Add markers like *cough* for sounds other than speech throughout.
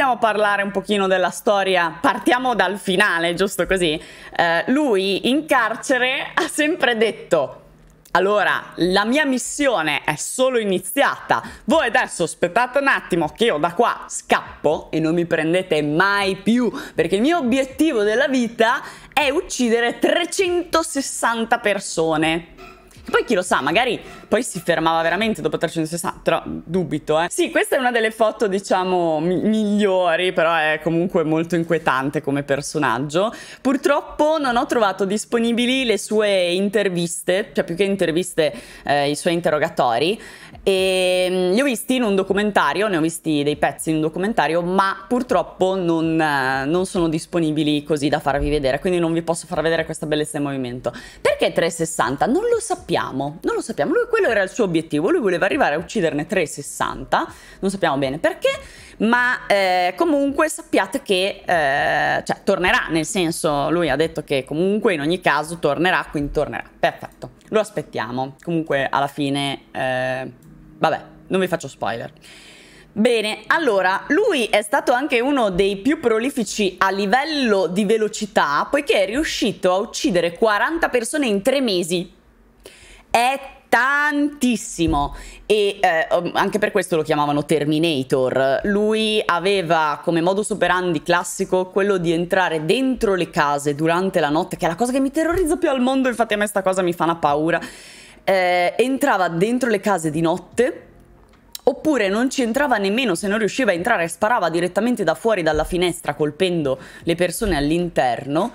possiamo parlare un pochino della storia, partiamo dal finale, giusto così. Eh, lui in carcere ha sempre detto allora, la mia missione è solo iniziata. Voi adesso aspettate un attimo che io da qua scappo e non mi prendete mai più, perché il mio obiettivo della vita è uccidere 360 persone. Poi chi lo sa, magari poi si fermava veramente dopo 360, però dubito, eh. Sì, questa è una delle foto, diciamo, mi migliori, però è comunque molto inquietante come personaggio. Purtroppo non ho trovato disponibili le sue interviste, cioè più che interviste, eh, i suoi interrogatori, e mm, li ho visti in un documentario, ne ho visti dei pezzi in un documentario, ma purtroppo non, eh, non sono disponibili così da farvi vedere, quindi non vi posso far vedere questa bellezza in movimento. Perché 360? Non lo sappiamo sappiamo, non lo sappiamo. Lui quello era il suo obiettivo, lui voleva arrivare a ucciderne 360, non sappiamo bene perché, ma eh, comunque sappiate che eh, cioè, tornerà, nel senso lui ha detto che comunque in ogni caso tornerà, quindi tornerà. Perfetto, lo aspettiamo. Comunque alla fine, eh, vabbè, non vi faccio spoiler. Bene, allora, lui è stato anche uno dei più prolifici a livello di velocità, poiché è riuscito a uccidere 40 persone in tre mesi è tantissimo e eh, um, anche per questo lo chiamavano Terminator. Lui aveva come modus operandi classico quello di entrare dentro le case durante la notte, che è la cosa che mi terrorizza più al mondo, infatti a me sta cosa mi fa una paura. Eh, entrava dentro le case di notte oppure non ci entrava nemmeno se non riusciva a entrare, sparava direttamente da fuori dalla finestra colpendo le persone all'interno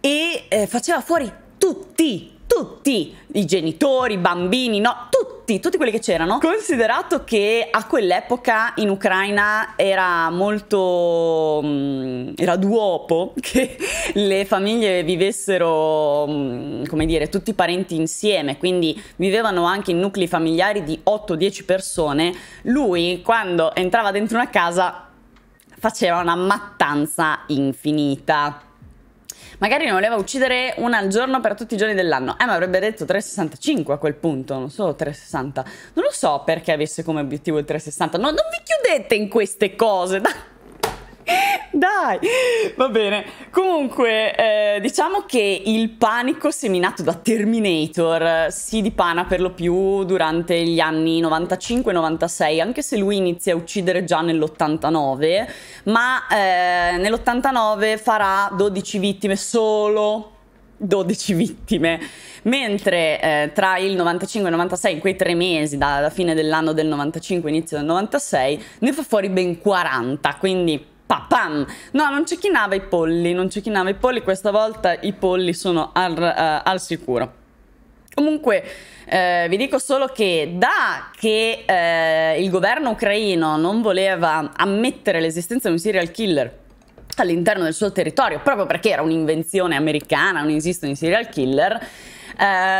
e eh, faceva fuori tutti tutti i genitori, i bambini, no, tutti, tutti quelli che c'erano, considerato che a quell'epoca in Ucraina era molto mm, era duopo *laughs* che le famiglie vivessero, mm, come dire, tutti i parenti insieme, quindi vivevano anche in nuclei familiari di 8-10 persone. Lui quando entrava dentro una casa faceva una mattanza infinita magari ne voleva uccidere una al giorno per tutti i giorni dell'anno. Eh, ma avrebbe detto 365 a quel punto, non solo 360. Non lo so perché avesse come obiettivo il 360. No, non vi chiudete in queste cose, *laughs* d'accordo? *laughs* Dai, va bene. Comunque, eh, diciamo che il panico seminato da Terminator eh, si dipana per lo più durante gli anni 95-96, anche se lui inizia a uccidere già nell'89, ma eh, nell'89 farà 12 vittime solo 12 vittime, mentre eh, tra il 95 e il 96, in quei tre mesi, dalla fine dell'anno del 95 inizio del 96, ne fa fuori ben 40, quindi papam! No, non cecchinava i polli, non cecchinava i polli, questa volta i polli sono al, uh, al sicuro. Comunque eh, vi dico solo che da che eh, il governo ucraino non voleva ammettere l'esistenza di un serial killer all'interno del suo territorio, proprio perché era un'invenzione americana, non esistono i serial killer, eh,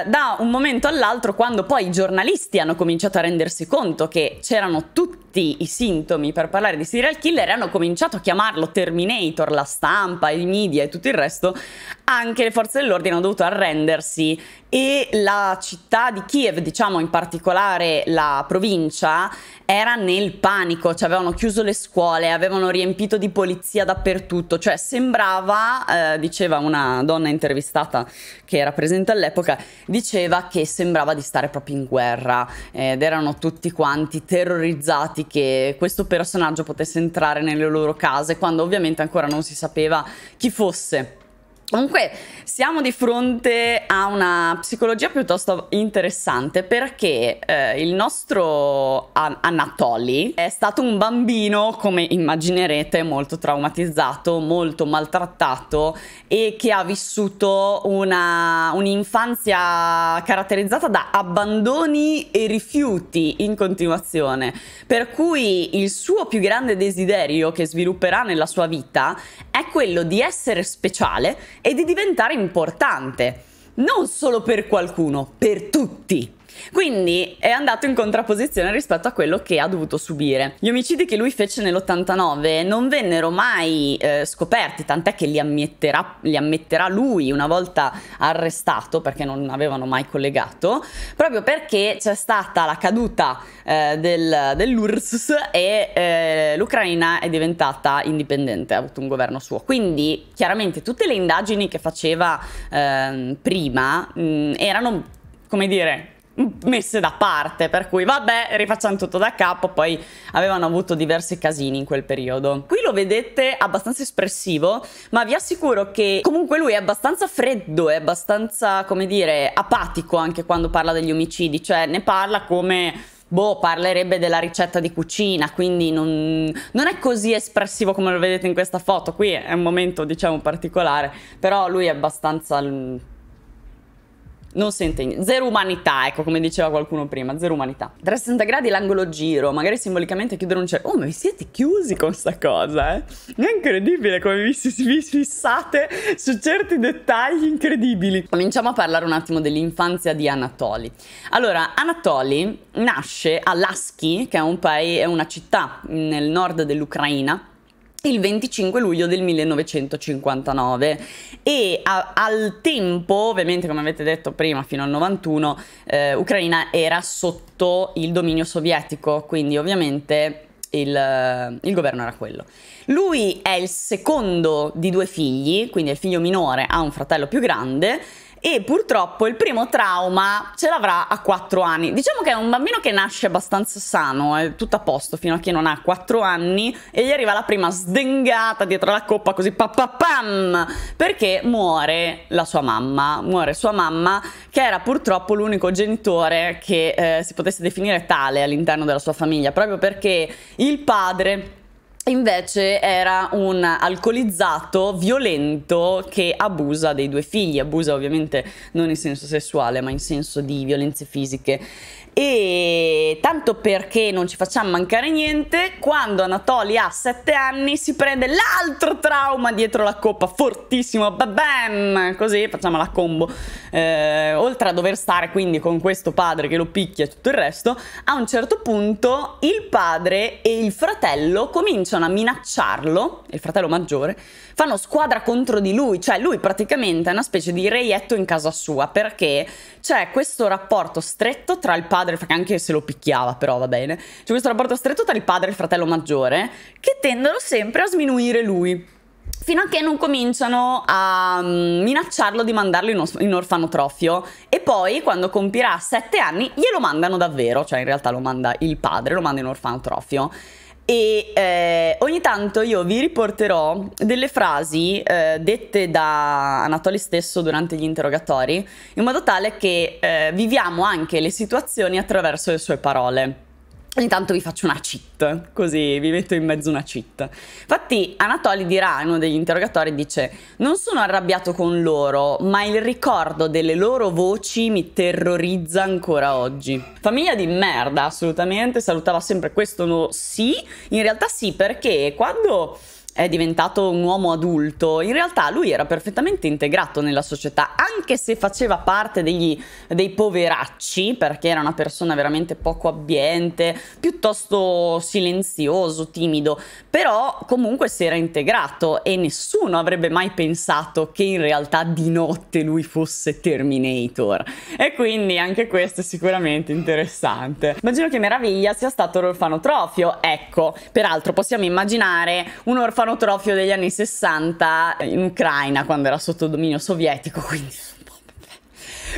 da un momento all'altro, quando poi i giornalisti hanno cominciato a rendersi conto che c'erano tutti tutti i sintomi per parlare di serial killer e hanno cominciato a chiamarlo Terminator, la stampa, i media e tutto il resto, anche le forze dell'ordine hanno dovuto arrendersi e la città di Kiev, diciamo in particolare la provincia, era nel panico, cioè avevano chiuso le scuole, avevano riempito di polizia dappertutto, cioè sembrava, eh, diceva una donna intervistata che era presente all'epoca, diceva che sembrava di stare proprio in guerra eh, ed erano tutti quanti terrorizzati preoccupati che questo personaggio potesse entrare nelle loro case quando ovviamente ancora non si sapeva chi fosse. Comunque siamo di fronte a una psicologia piuttosto interessante perché eh, il nostro An Anatoly è stato un bambino, come immaginerete, molto traumatizzato, molto maltrattato e che ha vissuto un'infanzia caratterizzata da abbandoni e rifiuti in continuazione, per cui il suo più grande desiderio che svilupperà nella sua vita è quello di essere speciale e di diventare importante, non solo per qualcuno, per tutti. Quindi è andato in contrapposizione rispetto a quello che ha dovuto subire. Gli omicidi che lui fece nell'89 non vennero mai eh, scoperti, tant'è che li ammetterà, li ammetterà lui una volta arrestato perché non avevano mai collegato, proprio perché c'è stata la caduta eh, del, dell'URSS e eh, l'Ucraina è diventata indipendente, ha avuto un governo suo. Quindi chiaramente tutte le indagini che faceva eh, prima mh, mm, erano, come dire, messe da parte, per cui vabbè, rifacciamo tutto da capo, poi avevano avuto diversi casini in quel periodo. Qui lo vedete abbastanza espressivo, ma vi assicuro che comunque lui è abbastanza freddo, è abbastanza, come dire, apatico anche quando parla degli omicidi, cioè ne parla come boh, parlerebbe della ricetta di cucina, quindi non, non, è così espressivo come lo vedete in questa foto. Qui è un momento, diciamo, particolare, però lui è abbastanza mm, non sente niente. Zero umanità, ecco, come diceva qualcuno prima, zero umanità. 360 gradi l'angolo giro, magari simbolicamente chiudere un cerchio. Oh, ma vi siete chiusi con sta cosa, eh? È incredibile come vi, vi fissate su certi dettagli incredibili. Cominciamo a parlare un attimo dell'infanzia di Anatoli. Allora, Anatoli nasce a Lasky, che è, un paese, è una città nel nord dell'Ucraina, il 25 luglio del 1959 e a, al tempo, ovviamente come avete detto prima, fino al 91, eh, Ucraina era sotto il dominio sovietico, quindi ovviamente il, il, governo era quello. Lui è il secondo di due figli, quindi è il figlio minore, ha un fratello più grande e purtroppo il primo trauma ce l'avrà a 4 anni. Diciamo che è un bambino che nasce abbastanza sano, è tutto a posto fino a che non ha 4 anni e gli arriva la prima sdengata dietro la coppa così pam perché muore la sua mamma, muore sua mamma che era purtroppo l'unico genitore che eh, si potesse definire tale all'interno della sua famiglia proprio perché il padre Invece era un alcolizzato violento che abusa dei due figli, abusa ovviamente non in senso sessuale ma in senso di violenze fisiche e tanto perché non ci facciamo mancare niente, quando Anatoly ha 7 anni si prende l'altro trauma dietro la coppa, fortissimo, babam, così facciamo la combo. Eh, oltre a dover stare quindi con questo padre che lo picchia e tutto il resto, a un certo punto il padre e il fratello cominciano a minacciarlo, il fratello maggiore, fanno squadra contro di lui, cioè lui praticamente è una specie di reietto in casa sua perché c'è questo rapporto stretto tra il padre padre, anche se lo picchiava, però va bene. C'è questo rapporto stretto tra il padre e il fratello maggiore che tendono sempre a sminuire lui fino a che non cominciano a mm, minacciarlo di mandarlo in, or in orfanotrofio e poi quando compirà sette anni glielo mandano davvero, cioè in realtà lo manda il padre, lo manda in orfanotrofio. E eh, ogni tanto io vi riporterò delle frasi eh, dette da Anatoli stesso durante gli interrogatori, in modo tale che eh, viviamo anche le situazioni attraverso le sue parole. Intanto vi faccio una cheat, così vi metto in mezzo una cheat. Infatti Anatoli dirà in uno degli interrogatori, dice Non sono arrabbiato con loro, ma il ricordo delle loro voci mi terrorizza ancora oggi. Famiglia di merda, assolutamente, salutava sempre questo no sì. In realtà sì, perché quando è diventato un uomo adulto, in realtà lui era perfettamente integrato nella società, anche se faceva parte degli, dei poveracci, perché era una persona veramente poco abbiente, piuttosto silenzioso, timido, però comunque si era integrato e nessuno avrebbe mai pensato che in realtà di notte lui fosse Terminator. E quindi anche questo è sicuramente interessante. Immagino che meraviglia sia stato l'orfanotrofio, ecco, peraltro possiamo immaginare un orfanotrofio orfanotrofio degli anni 60 in Ucraina quando era sotto dominio sovietico, quindi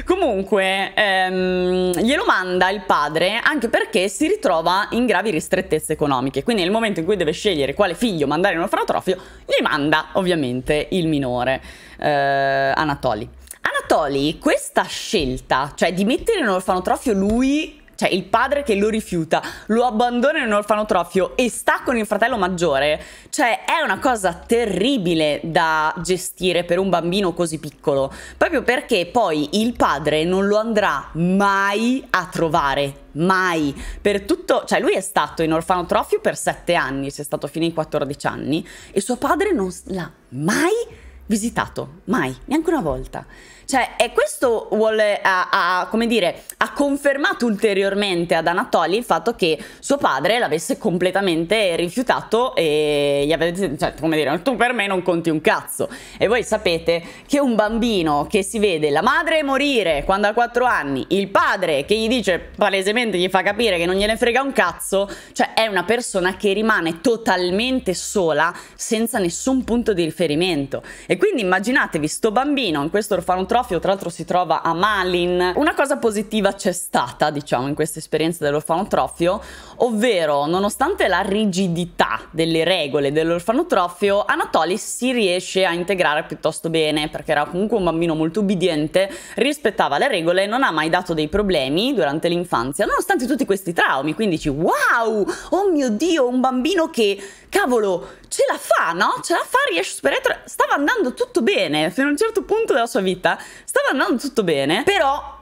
Comunque, ehm, glielo manda il padre anche perché si ritrova in gravi ristrettezze economiche. Quindi, nel momento in cui deve scegliere quale figlio mandare in orfanotrofio, gli manda ovviamente il minore, eh, Anatoli. Anatoli, questa scelta, cioè di mettere in orfanotrofio lui cioè il padre che lo rifiuta, lo abbandona in un orfanotrofio e sta con il fratello maggiore, cioè è una cosa terribile da gestire per un bambino così piccolo, proprio perché poi il padre non lo andrà mai a trovare, mai, per tutto, cioè lui è stato in orfanotrofio per sette anni, si è stato fino ai 14 anni e suo padre non l'ha mai visitato, mai, neanche una volta. Cioè, e questo vuole, ha, ha, come dire, ha confermato ulteriormente ad Anatoly il fatto che suo padre l'avesse completamente rifiutato e gli avesse detto, cioè, come dire, tu per me non conti un cazzo. E voi sapete che un bambino che si vede la madre morire quando ha 4 anni, il padre che gli dice palesemente, gli fa capire che non gliene frega un cazzo, cioè è una persona che rimane totalmente sola senza nessun punto di riferimento. E quindi immaginatevi sto bambino in questo orfanotrofio orfanotrofio, tra l'altro si trova a Malin. Una cosa positiva c'è stata, diciamo, in questa esperienza dell'orfanotrofio, ovvero nonostante la rigidità delle regole dell'orfanotrofio, Anatoly si riesce a integrare piuttosto bene perché era comunque un bambino molto ubbidiente, rispettava le regole, non ha mai dato dei problemi durante l'infanzia, nonostante tutti questi traumi. Quindi dici, wow, oh mio Dio, un bambino che, cavolo, ce la fa, no? Ce la fa, riesce a superare. Stava andando tutto bene fino a un certo punto della sua vita stava andando tutto bene, però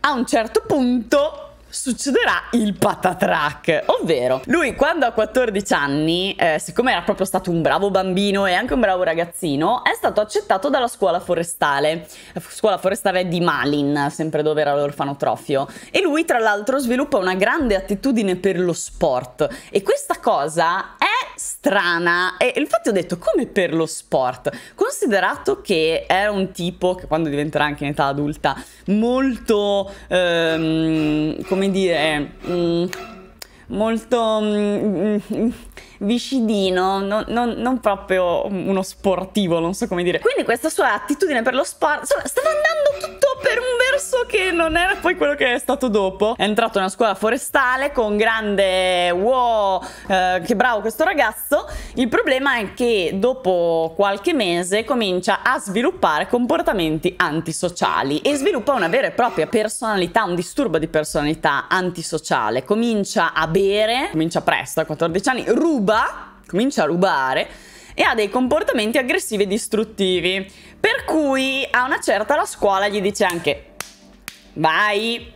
a un certo punto succederà il patatrack, ovvero lui quando ha 14 anni, eh, siccome era proprio stato un bravo bambino e anche un bravo ragazzino, è stato accettato dalla scuola forestale, la scuola forestale di Malin, sempre dove era l'orfanotrofio, e lui tra l'altro sviluppa una grande attitudine per lo sport e questa cosa è strana e infatti ho detto come per lo sport, considerato che era un tipo che quando diventerà anche in età adulta molto, ehm, come dire, mm, molto... Mm, mm, mm vicidino, non, non, non, proprio uno sportivo, non so come dire. Quindi questa sua attitudine per lo sport, insomma, stava andando tutto per un verso che non era poi quello che è stato dopo. È entrato nella scuola forestale con grande wow, eh, che bravo questo ragazzo. Il problema è che dopo qualche mese comincia a sviluppare comportamenti antisociali e sviluppa una vera e propria personalità, un disturbo di personalità antisociale. Comincia a bere, comincia presto a 14 anni, ruba ruba, comincia a rubare e ha dei comportamenti aggressivi e distruttivi. Per cui a una certa la scuola gli dice anche vai,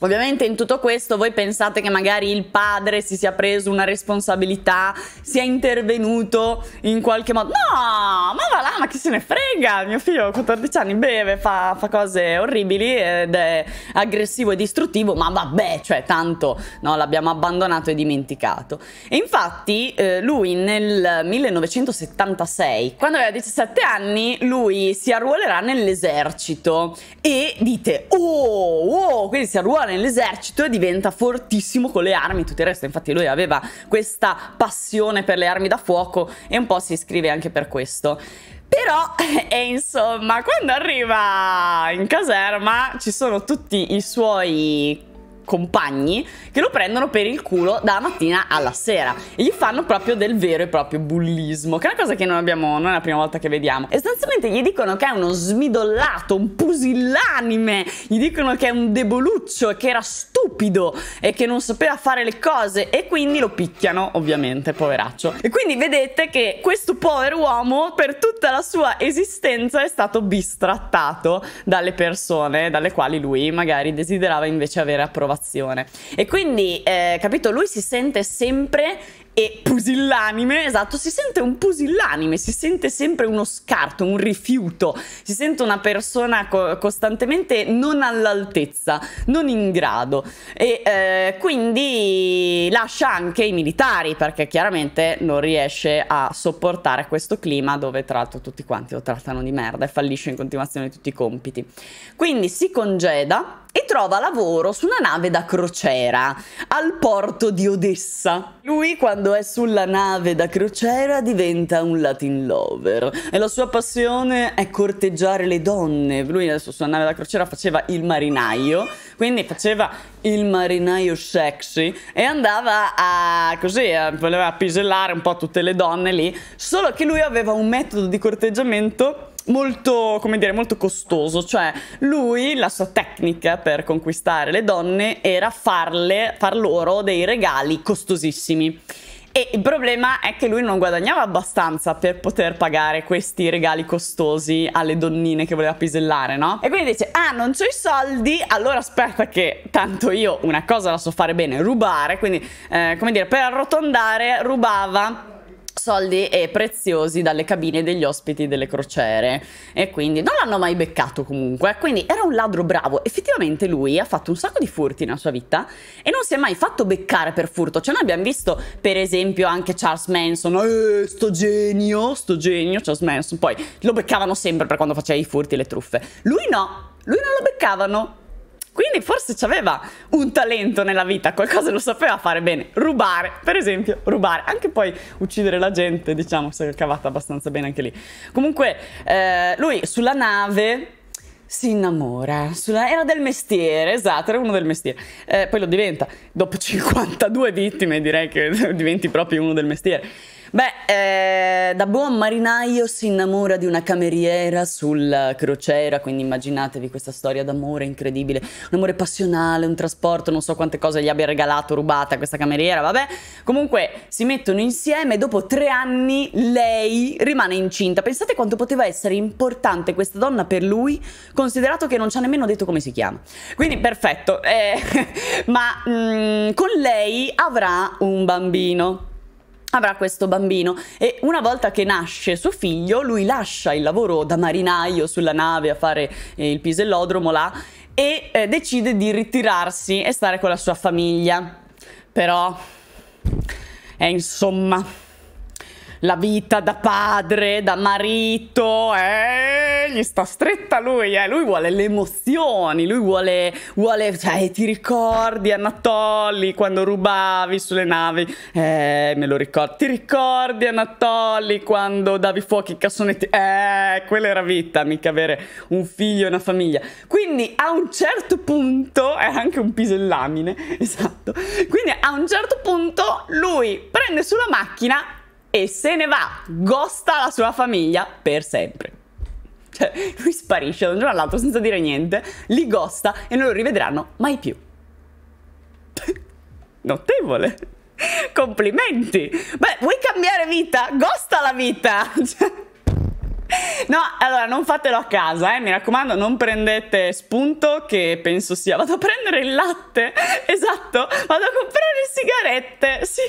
Ovviamente in tutto questo voi pensate che magari il padre si sia preso una responsabilità, sia intervenuto in qualche modo. No, ma va là, ma chi se ne frega? Il mio figlio ha 14 anni, beve, fa, fa, cose orribili ed è aggressivo e distruttivo, ma vabbè, cioè tanto no, l'abbiamo abbandonato e dimenticato. E infatti eh, lui nel 1976, quando aveva 17 anni, lui si arruolerà nell'esercito e dite, oh, oh, quindi si arruola nell'esercito e diventa fortissimo con le armi e tutto il resto. Infatti lui aveva questa passione per le armi da fuoco e un po' si iscrive anche per questo. Però, *laughs* e insomma, quando arriva in caserma ci sono tutti i suoi compagni che lo prendono per il culo dalla mattina alla sera e gli fanno proprio del vero e proprio bullismo, che è una cosa che non abbiamo, non è la prima volta che vediamo. E gli dicono che è uno smidollato, un pusillanime, gli dicono che è un deboluccio, che era stupido e che non sapeva fare le cose e quindi lo picchiano ovviamente, poveraccio. E quindi vedete che questo povero uomo per tutta la sua esistenza è stato bistrattato dalle persone dalle quali lui magari desiderava invece avere approvazione situazione. E quindi, eh, capito, lui si sente sempre e pusillanime, esatto, si sente un pusillanime, si sente sempre uno scarto, un rifiuto, si sente una persona co costantemente non all'altezza, non in grado e eh, quindi lascia anche i militari perché chiaramente non riesce a sopportare questo clima dove tra l'altro tutti quanti lo trattano di merda e fallisce in continuazione tutti i compiti. Quindi si congeda e trova lavoro su una nave da crociera al porto di Odessa. Lui quando è sulla nave da crociera diventa un Latin lover e la sua passione è corteggiare le donne. Lui adesso sulla nave da crociera faceva il marinaio, quindi faceva il marinaio sexy e andava a così, a, voleva pisellare un po' tutte le donne lì, solo che lui aveva un metodo di corteggiamento molto, come dire, molto costoso, cioè lui, la sua tecnica per conquistare le donne era farle, far loro dei regali costosissimi. E il problema è che lui non guadagnava abbastanza per poter pagare questi regali costosi alle donnine che voleva pisellare, no? E quindi dice, ah, non ho i soldi, allora aspetta che tanto io una cosa la so fare bene, rubare, quindi, eh, come dire, per arrotondare, rubava soldi e preziosi dalle cabine degli ospiti delle crociere e quindi non l'hanno mai beccato comunque quindi era un ladro bravo effettivamente lui ha fatto un sacco di furti nella sua vita e non si è mai fatto beccare per furto cioè noi abbiamo visto per esempio anche Charles Manson eh, sto genio sto genio Charles Manson poi lo beccavano sempre per quando faceva i furti e le truffe lui no lui non lo beccavano quindi forse aveva un talento nella vita, qualcosa lo sapeva fare bene. Rubare, per esempio, rubare. Anche poi uccidere la gente, diciamo, si è cavata abbastanza bene anche lì. Comunque, eh, lui sulla nave si innamora. Sulla, era del mestiere, esatto, era uno del mestiere. Eh, poi lo diventa. Dopo 52 vittime direi che *laughs* diventi proprio uno del mestiere. Beh, eh, da buon marinaio si innamora di una cameriera sulla crociera, quindi immaginatevi questa storia d'amore incredibile, un amore passionale, un trasporto, non so quante cose gli abbia regalato, rubata questa cameriera, vabbè. Comunque si mettono insieme e dopo tre anni lei rimane incinta. Pensate quanto poteva essere importante questa donna per lui, considerato che non ci ha nemmeno detto come si chiama. Quindi perfetto, eh, *laughs* ma mh, mm, con lei avrà un bambino avrà questo bambino e una volta che nasce suo figlio lui lascia il lavoro da marinaio sulla nave a fare eh, il pisellodromo là e eh, decide di ritirarsi e stare con la sua famiglia però è eh, insomma la vita da padre, da marito, eh, gli sta stretta lui, eh, lui vuole le emozioni, lui vuole, vuole cioè, ti ricordi Anatoli quando rubavi sulle navi? Eh, me lo ricordo, ti ricordi Anatoli quando davi fuochi i cassonetti? Eh, quella era vita, mica avere un figlio e una famiglia. Quindi a un certo punto, è anche un pisellamine, *laughs* esatto, quindi a un certo punto lui prende sulla macchina e se ne va, gosta la sua famiglia per sempre. Cioè, lui sparisce da un giorno all'altro senza dire niente, li gosta e non lo rivedranno mai più. Notevole. Complimenti. Beh, vuoi cambiare vita? Gosta la vita. Cioè. No, allora non fatelo a casa, eh, mi raccomando, non prendete spunto che penso sia. Vado a prendere il latte, esatto, vado a comprare le sigarette, sì,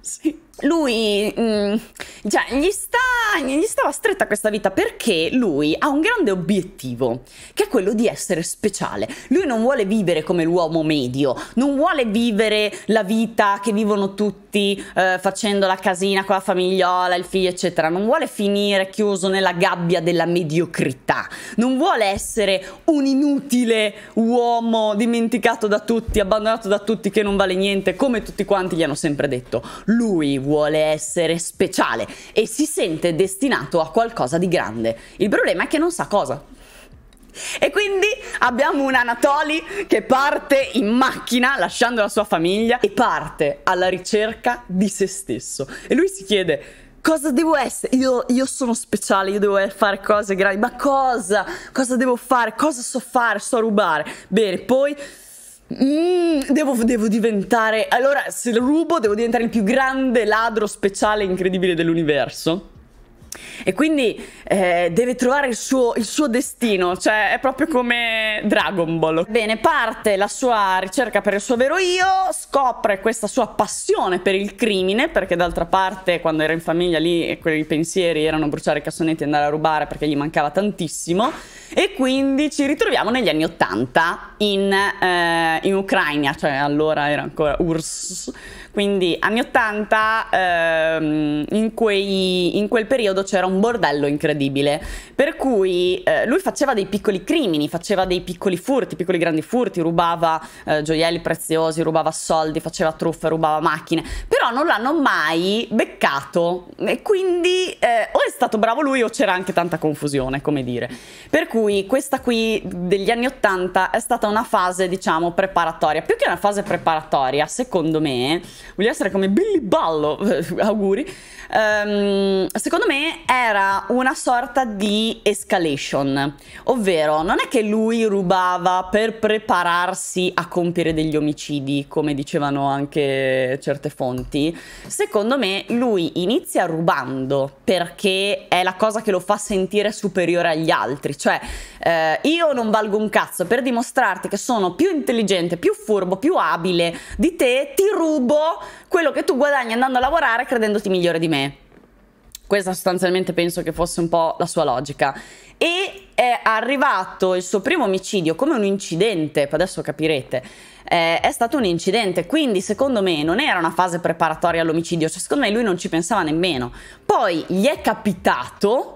sì lui mh, mm, già gli, sta, gli stava stretta questa vita perché lui ha un grande obiettivo che è quello di essere speciale lui non vuole vivere come l'uomo medio non vuole vivere la vita che vivono tutti eh, facendo la casina con la famigliola il figlio eccetera non vuole finire chiuso nella gabbia della mediocrità non vuole essere un inutile uomo dimenticato da tutti abbandonato da tutti che non vale niente come tutti quanti gli hanno sempre detto lui vuole essere speciale e si sente destinato a qualcosa di grande. Il problema è che non sa cosa. E quindi abbiamo un Anatoli che parte in macchina lasciando la sua famiglia e parte alla ricerca di se stesso. E lui si chiede cosa devo essere? Io, io, sono speciale, io devo fare cose grandi, ma cosa? Cosa devo fare? Cosa so fare? So rubare? Bene, poi Mm, devo, devo, diventare. Allora, se rubo, devo diventare il più grande ladro speciale incredibile dell'universo. E quindi eh, deve trovare il suo, il suo, destino, cioè è proprio come Dragon Ball. Bene, parte la sua ricerca per il suo vero io, scopre questa sua passione per il crimine, perché d'altra parte quando era in famiglia lì quei pensieri erano bruciare i cassonetti e andare a rubare perché gli mancava tantissimo. E quindi ci ritroviamo negli anni Ottanta in, eh, in Ucraina, cioè allora era ancora URSS quindi anni 80 ehm, in, quei, in, quel periodo c'era un bordello incredibile, per cui eh, lui faceva dei piccoli crimini, faceva dei piccoli furti, piccoli grandi furti, rubava eh, gioielli preziosi, rubava soldi, faceva truffe, rubava macchine, però non l'hanno mai beccato e quindi eh, o è stato bravo lui o c'era anche tanta confusione, come dire. Per cui questa qui degli anni 80 è stata una fase, diciamo, preparatoria, più che una fase preparatoria, secondo me, voglio essere come Billy Ballo, *laughs* auguri, um, secondo me era una sorta di escalation, ovvero non è che lui rubava per prepararsi a compiere degli omicidi, come dicevano anche certe fonti, secondo me lui inizia rubando perché è la cosa che lo fa sentire superiore agli altri, cioè eh, io non valgo un cazzo per dimostrarti che sono più intelligente, più furbo, più abile di te, ti rubo quello che tu guadagni andando a lavorare credendoti migliore di me. Questa sostanzialmente penso che fosse un po' la sua logica. E è arrivato il suo primo omicidio come un incidente, adesso capirete, eh, è stato un incidente, quindi secondo me non era una fase preparatoria all'omicidio, cioè secondo me lui non ci pensava nemmeno. Poi gli è capitato,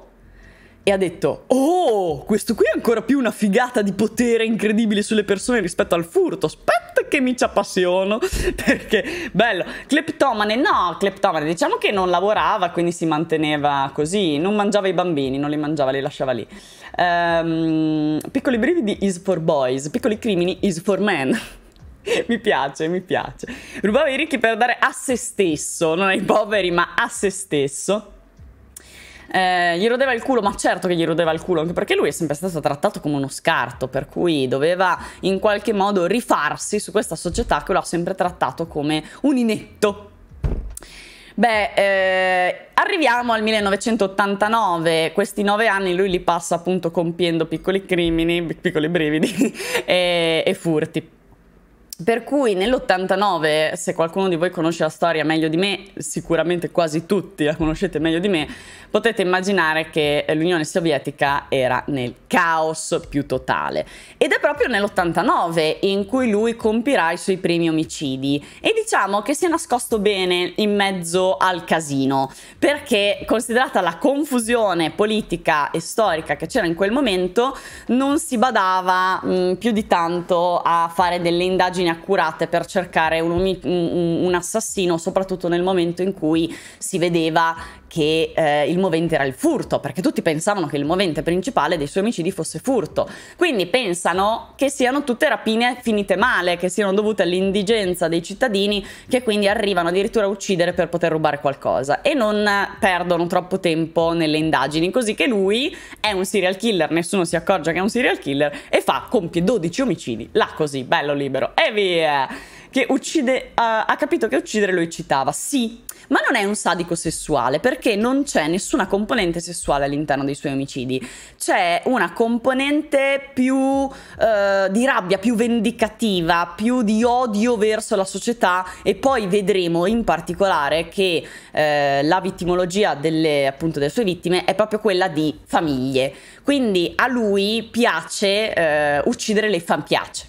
e ha detto Oh, questo qui è ancora più una figata di potere incredibile sulle persone rispetto al furto. Aspetta che mi ci appassiono. *laughs* Perché, bello. Cleptomane, no, cleptomane. Diciamo che non lavorava, quindi si manteneva così. Non mangiava i bambini, non li mangiava, li lasciava lì. Um, piccoli brividi is for boys, piccoli crimini is for men. *laughs* mi piace, mi piace. Rubava i ricchi per dare a se stesso, non ai poveri, ma a se stesso. Eh, gli rodeva il culo, ma certo che gli rodeva il culo, anche perché lui è sempre stato trattato come uno scarto, per cui doveva in qualche modo rifarsi su questa società che lo ha sempre trattato come un inetto. Beh, eh, arriviamo al 1989, questi nove anni lui li passa appunto compiendo piccoli crimini, piccoli brividi *laughs* e, e furti. Per cui nell'89, se qualcuno di voi conosce la storia meglio di me, sicuramente quasi tutti la conoscete meglio di me, potete immaginare che l'Unione Sovietica era nel caos più totale. Ed è proprio nell'89 in cui lui compirà i suoi primi omicidi e diciamo che si è nascosto bene in mezzo al casino, perché considerata la confusione politica e storica che c'era in quel momento, non si badava mh, più di tanto a fare delle indagini accurate per cercare un, un assassino, soprattutto nel momento in cui si vedeva che eh, il movente era il furto, perché tutti pensavano che il movente principale dei suoi omicidi fosse furto. Quindi pensano che siano tutte rapine finite male, che siano dovute all'indigenza dei cittadini, che quindi arrivano addirittura a uccidere per poter rubare qualcosa e non perdono troppo tempo nelle indagini, così che lui è un serial killer, nessuno si accorge che è un serial killer e fa, compie 12 omicidi, là così, bello libero. E via. Che uccide, uh, ha capito che uccidere lo eccitava, sì, ma non è un sadico sessuale perché non c'è nessuna componente sessuale all'interno dei suoi omicidi, c'è una componente più uh, di rabbia, più vendicativa, più di odio verso la società e poi vedremo in particolare che uh, la vittimologia delle, appunto, delle sue vittime è proprio quella di famiglie, quindi a lui piace eh, uccidere le famiglie, piace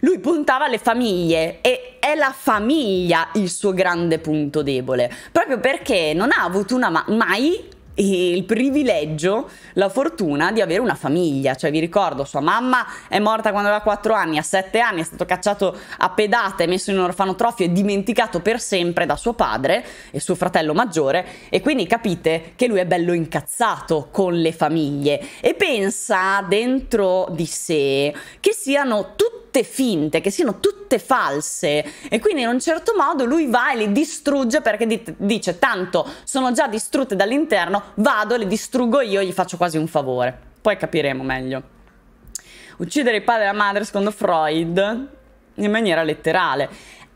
lui puntava alle famiglie e è la famiglia il suo grande punto debole, proprio perché non ha avuto ma mai il privilegio, la fortuna di avere una famiglia, cioè vi ricordo sua mamma è morta quando aveva 4 anni, a 7 anni è stato cacciato a pedate, messo in un orfanotrofio e dimenticato per sempre da suo padre e suo fratello maggiore e quindi capite che lui è bello incazzato con le famiglie e pensa dentro di sé che siano tutti tutte finte, che siano tutte false e quindi in un certo modo lui va e le distrugge perché dice tanto sono già distrutte dall'interno, vado, le distruggo io, gli faccio quasi un favore. Poi capiremo meglio. Uccidere il padre e la madre secondo Freud in maniera letterale.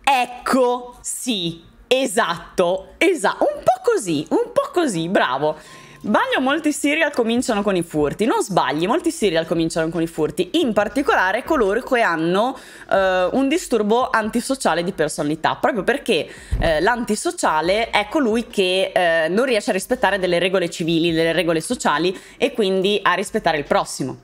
Ecco, sì, esatto, esatto, un po' così, un po' così, bravo. Sbaglio, molti serial cominciano con i furti. Non sbagli, molti serial cominciano con i furti, in particolare coloro che hanno eh, un disturbo antisociale di personalità, proprio perché eh, l'antisociale è colui che eh, non riesce a rispettare delle regole civili, delle regole sociali e quindi a rispettare il prossimo.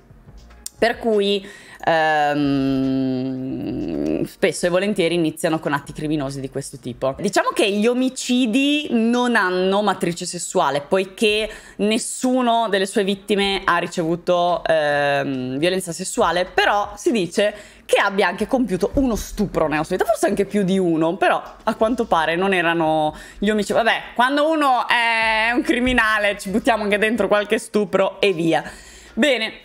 Per cui ehm, spesso e volentieri iniziano con atti criminosi di questo tipo. Diciamo che gli omicidi non hanno matrice sessuale poiché nessuno delle sue vittime ha ricevuto ehm, violenza sessuale, però si dice che abbia anche compiuto uno stupro nella sua vita, forse anche più di uno, però a quanto pare non erano gli omicidi. Vabbè, quando uno è un criminale ci buttiamo anche dentro qualche stupro e via. Bene,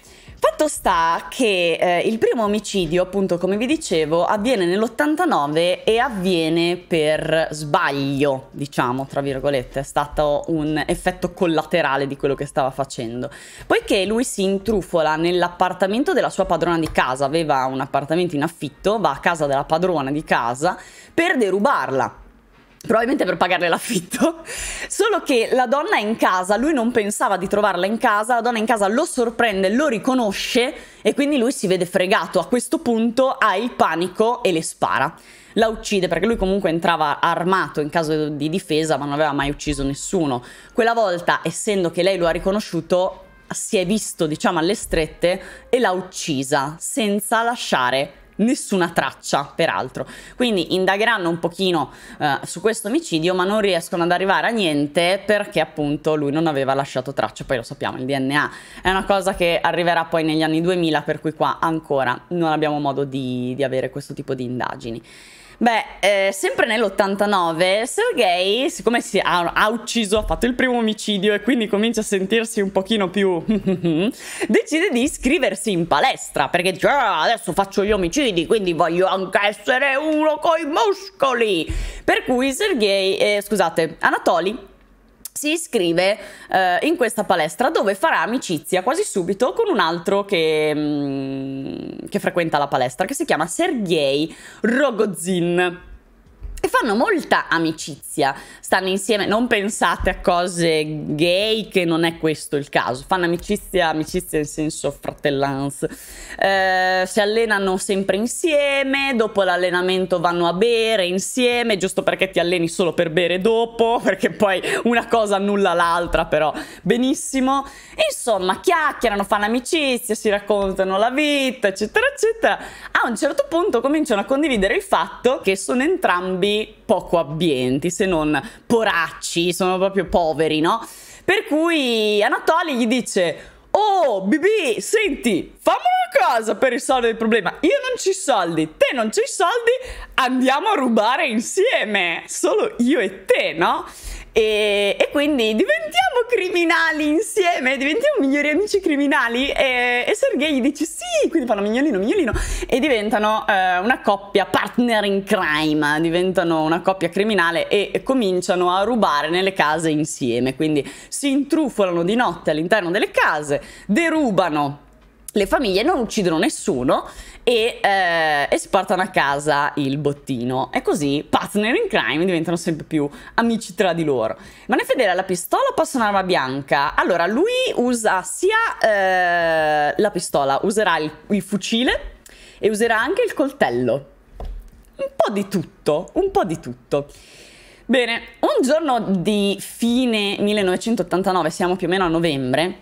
Fatto sta che eh, il primo omicidio, appunto come vi dicevo, avviene nell'89 e avviene per sbaglio, diciamo, tra virgolette, è stato un effetto collaterale di quello che stava facendo. Poiché lui si intrufola nell'appartamento della sua padrona di casa, aveva un appartamento in affitto, va a casa della padrona di casa per derubarla Probabilmente per pagarle l'affitto. Solo che la donna è in casa, lui non pensava di trovarla in casa, la donna in casa lo sorprende, lo riconosce e quindi lui si vede fregato. A questo punto ha il panico e le spara. La uccide perché lui comunque entrava armato in caso di difesa ma non aveva mai ucciso nessuno. Quella volta, essendo che lei lo ha riconosciuto, si è visto diciamo alle strette e l'ha uccisa senza lasciare nessuna traccia peraltro quindi indagheranno un pochino eh, su questo omicidio ma non riescono ad arrivare a niente perché appunto lui non aveva lasciato traccia poi lo sappiamo il DNA è una cosa che arriverà poi negli anni 2000 per cui qua ancora non abbiamo modo di, di avere questo tipo di indagini Beh, eh, sempre nell'89 Sergei, siccome si ha, ha, ucciso, ha fatto il primo omicidio e quindi comincia a sentirsi un pochino più... *laughs* decide di iscriversi in palestra perché dice ah, adesso faccio gli omicidi quindi voglio anche essere uno coi muscoli. Per cui Sergei, eh, scusate, Anatoli si iscrive eh, in questa palestra dove farà amicizia quasi subito con un altro che, mh, mm, che frequenta la palestra che si chiama Sergei Rogozin e fanno molta amicizia, stanno insieme, non pensate a cose gay che non è questo il caso, fanno amicizia, amicizia in senso fratellanza, eh, si allenano sempre insieme, dopo l'allenamento vanno a bere insieme, giusto perché ti alleni solo per bere dopo, *laughs* perché poi una cosa annulla l'altra, però benissimo, insomma chiacchierano, fanno amicizia, si raccontano la vita, eccetera, eccetera, a un certo punto cominciano a condividere il fatto che sono entrambi poco abbienti, se non poracci, sono proprio poveri, no? Per cui Anatoly gli dice Oh, Bibi, senti, fammi una cosa per risolvere il problema. Io non ci soldi, te non ci soldi, andiamo a rubare insieme. Solo io e te, no? E, e quindi diventiamo criminali insieme, diventiamo migliori amici criminali. E, e Sergei dice sì, quindi fanno mignolino, mignolino e diventano eh, una coppia partner in crime, diventano una coppia criminale e cominciano a rubare nelle case insieme. Quindi si intrufolano di notte all'interno delle case, derubano le famiglie non uccidono nessuno e, eh, e si portano a casa il bottino. E così partner in crime diventano sempre più amici tra di loro. Ma ne fedele alla pistola o passa un'arma bianca? Allora, lui usa sia eh, la pistola, userà il, il fucile e userà anche il coltello. Un po' di tutto, un po' di tutto. Bene, un giorno di fine 1989, siamo più o meno a novembre,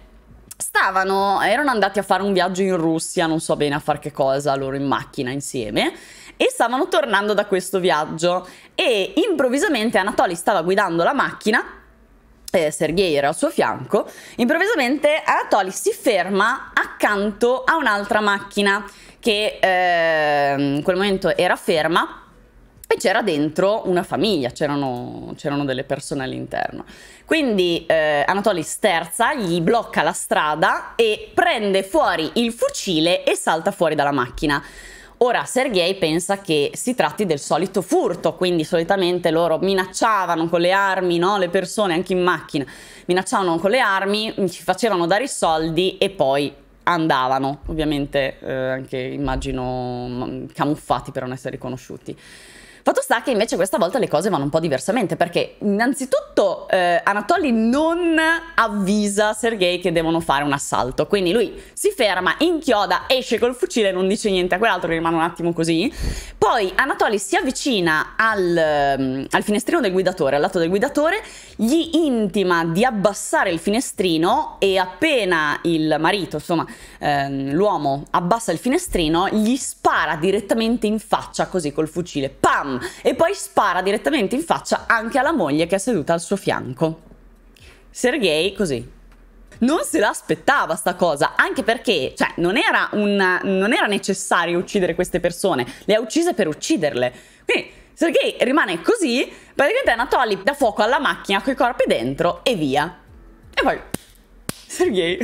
stavano, erano andati a fare un viaggio in Russia, non so bene a far che cosa, loro in macchina insieme, e stavano tornando da questo viaggio e improvvisamente Anatoly stava guidando la macchina eh, Sergei era al suo fianco, improvvisamente Anatoly si ferma accanto a un'altra macchina che eh, in quel momento era ferma e c'era dentro una famiglia, c'erano, delle persone all'interno. Quindi eh, Anatoly sterza, gli blocca la strada e prende fuori il fucile e salta fuori dalla macchina. Ora Sergei pensa che si tratti del solito furto, quindi solitamente loro minacciavano con le armi no? le persone anche in macchina, minacciavano con le armi, ci facevano dare i soldi e poi andavano, ovviamente eh, anche immagino mm, camuffati per non essere riconosciuti. Fatto sta che invece questa volta le cose vanno un po' diversamente perché innanzitutto eh, Anatoly non avvisa Sergei che devono fare un assalto, quindi lui si ferma, inchioda, esce col fucile, e non dice niente a quell'altro, rimane un attimo così. Poi Anatoly si avvicina al, ehm, al finestrino del guidatore, al lato del guidatore, gli intima di abbassare il finestrino e appena il marito, insomma ehm, l'uomo abbassa il finestrino, gli spara direttamente in faccia così col fucile, pam! bam! E poi spara direttamente in faccia anche alla moglie che è seduta al suo fianco. Sergei così. Non se l'aspettava sta cosa, anche perché, cioè, non era, una, non era necessario uccidere queste persone, le ha uccise per ucciderle. Quindi Sergei rimane così, praticamente Anatoly dà fuoco alla macchina con i corpi dentro e via. E poi Sergei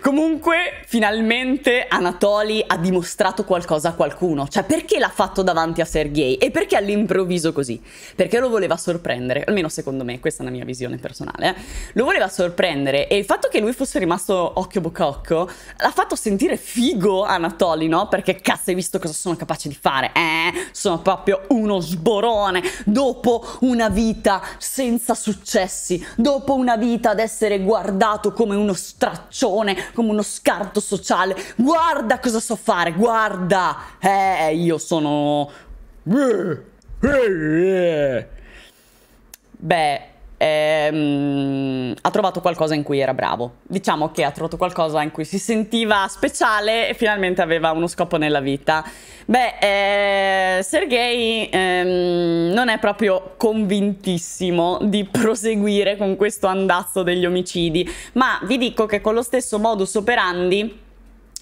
Comunque, finalmente Anatoly ha dimostrato qualcosa a qualcuno. Cioè, perché l'ha fatto davanti a Sergei? E perché all'improvviso così? Perché lo voleva sorprendere, almeno secondo me, questa è la mia visione personale. Eh. Lo voleva sorprendere e il fatto che lui fosse rimasto occhio bocca occhio l'ha fatto sentire figo Anatoly, no? Perché cazzo hai visto cosa sono capace di fare? Eh, sono proprio uno sborone. Dopo una vita senza successi, dopo una vita ad essere guardato come un uno straccione, come uno scarto sociale. Guarda cosa so fare, guarda! Eh, io sono... Eh, eh, eh. Beh, ehm, ha trovato qualcosa in cui era bravo. Diciamo che ha trovato qualcosa in cui si sentiva speciale e finalmente aveva uno scopo nella vita. Beh, eh, Sergei ehm, non è proprio convintissimo di proseguire con questo andazzo degli omicidi, ma vi dico che con lo stesso modus operandi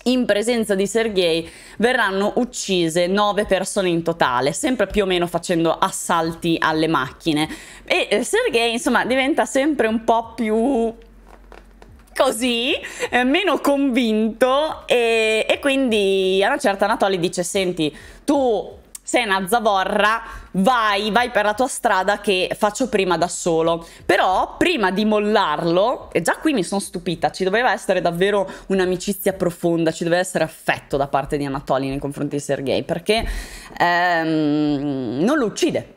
in presenza di Sergei verranno uccise nove persone in totale, sempre più o meno facendo assalti alle macchine. E eh, Sergei, insomma, diventa sempre un po' più così, eh, meno convinto e, e quindi a una certa Anatoly dice senti tu sei una zavorra, vai, vai per la tua strada che faccio prima da solo. Però prima di mollarlo, e già qui mi sono stupita, ci doveva essere davvero un'amicizia profonda, ci doveva essere affetto da parte di Anatoly nei confronti di Sergei, perché ehm, non lo uccide,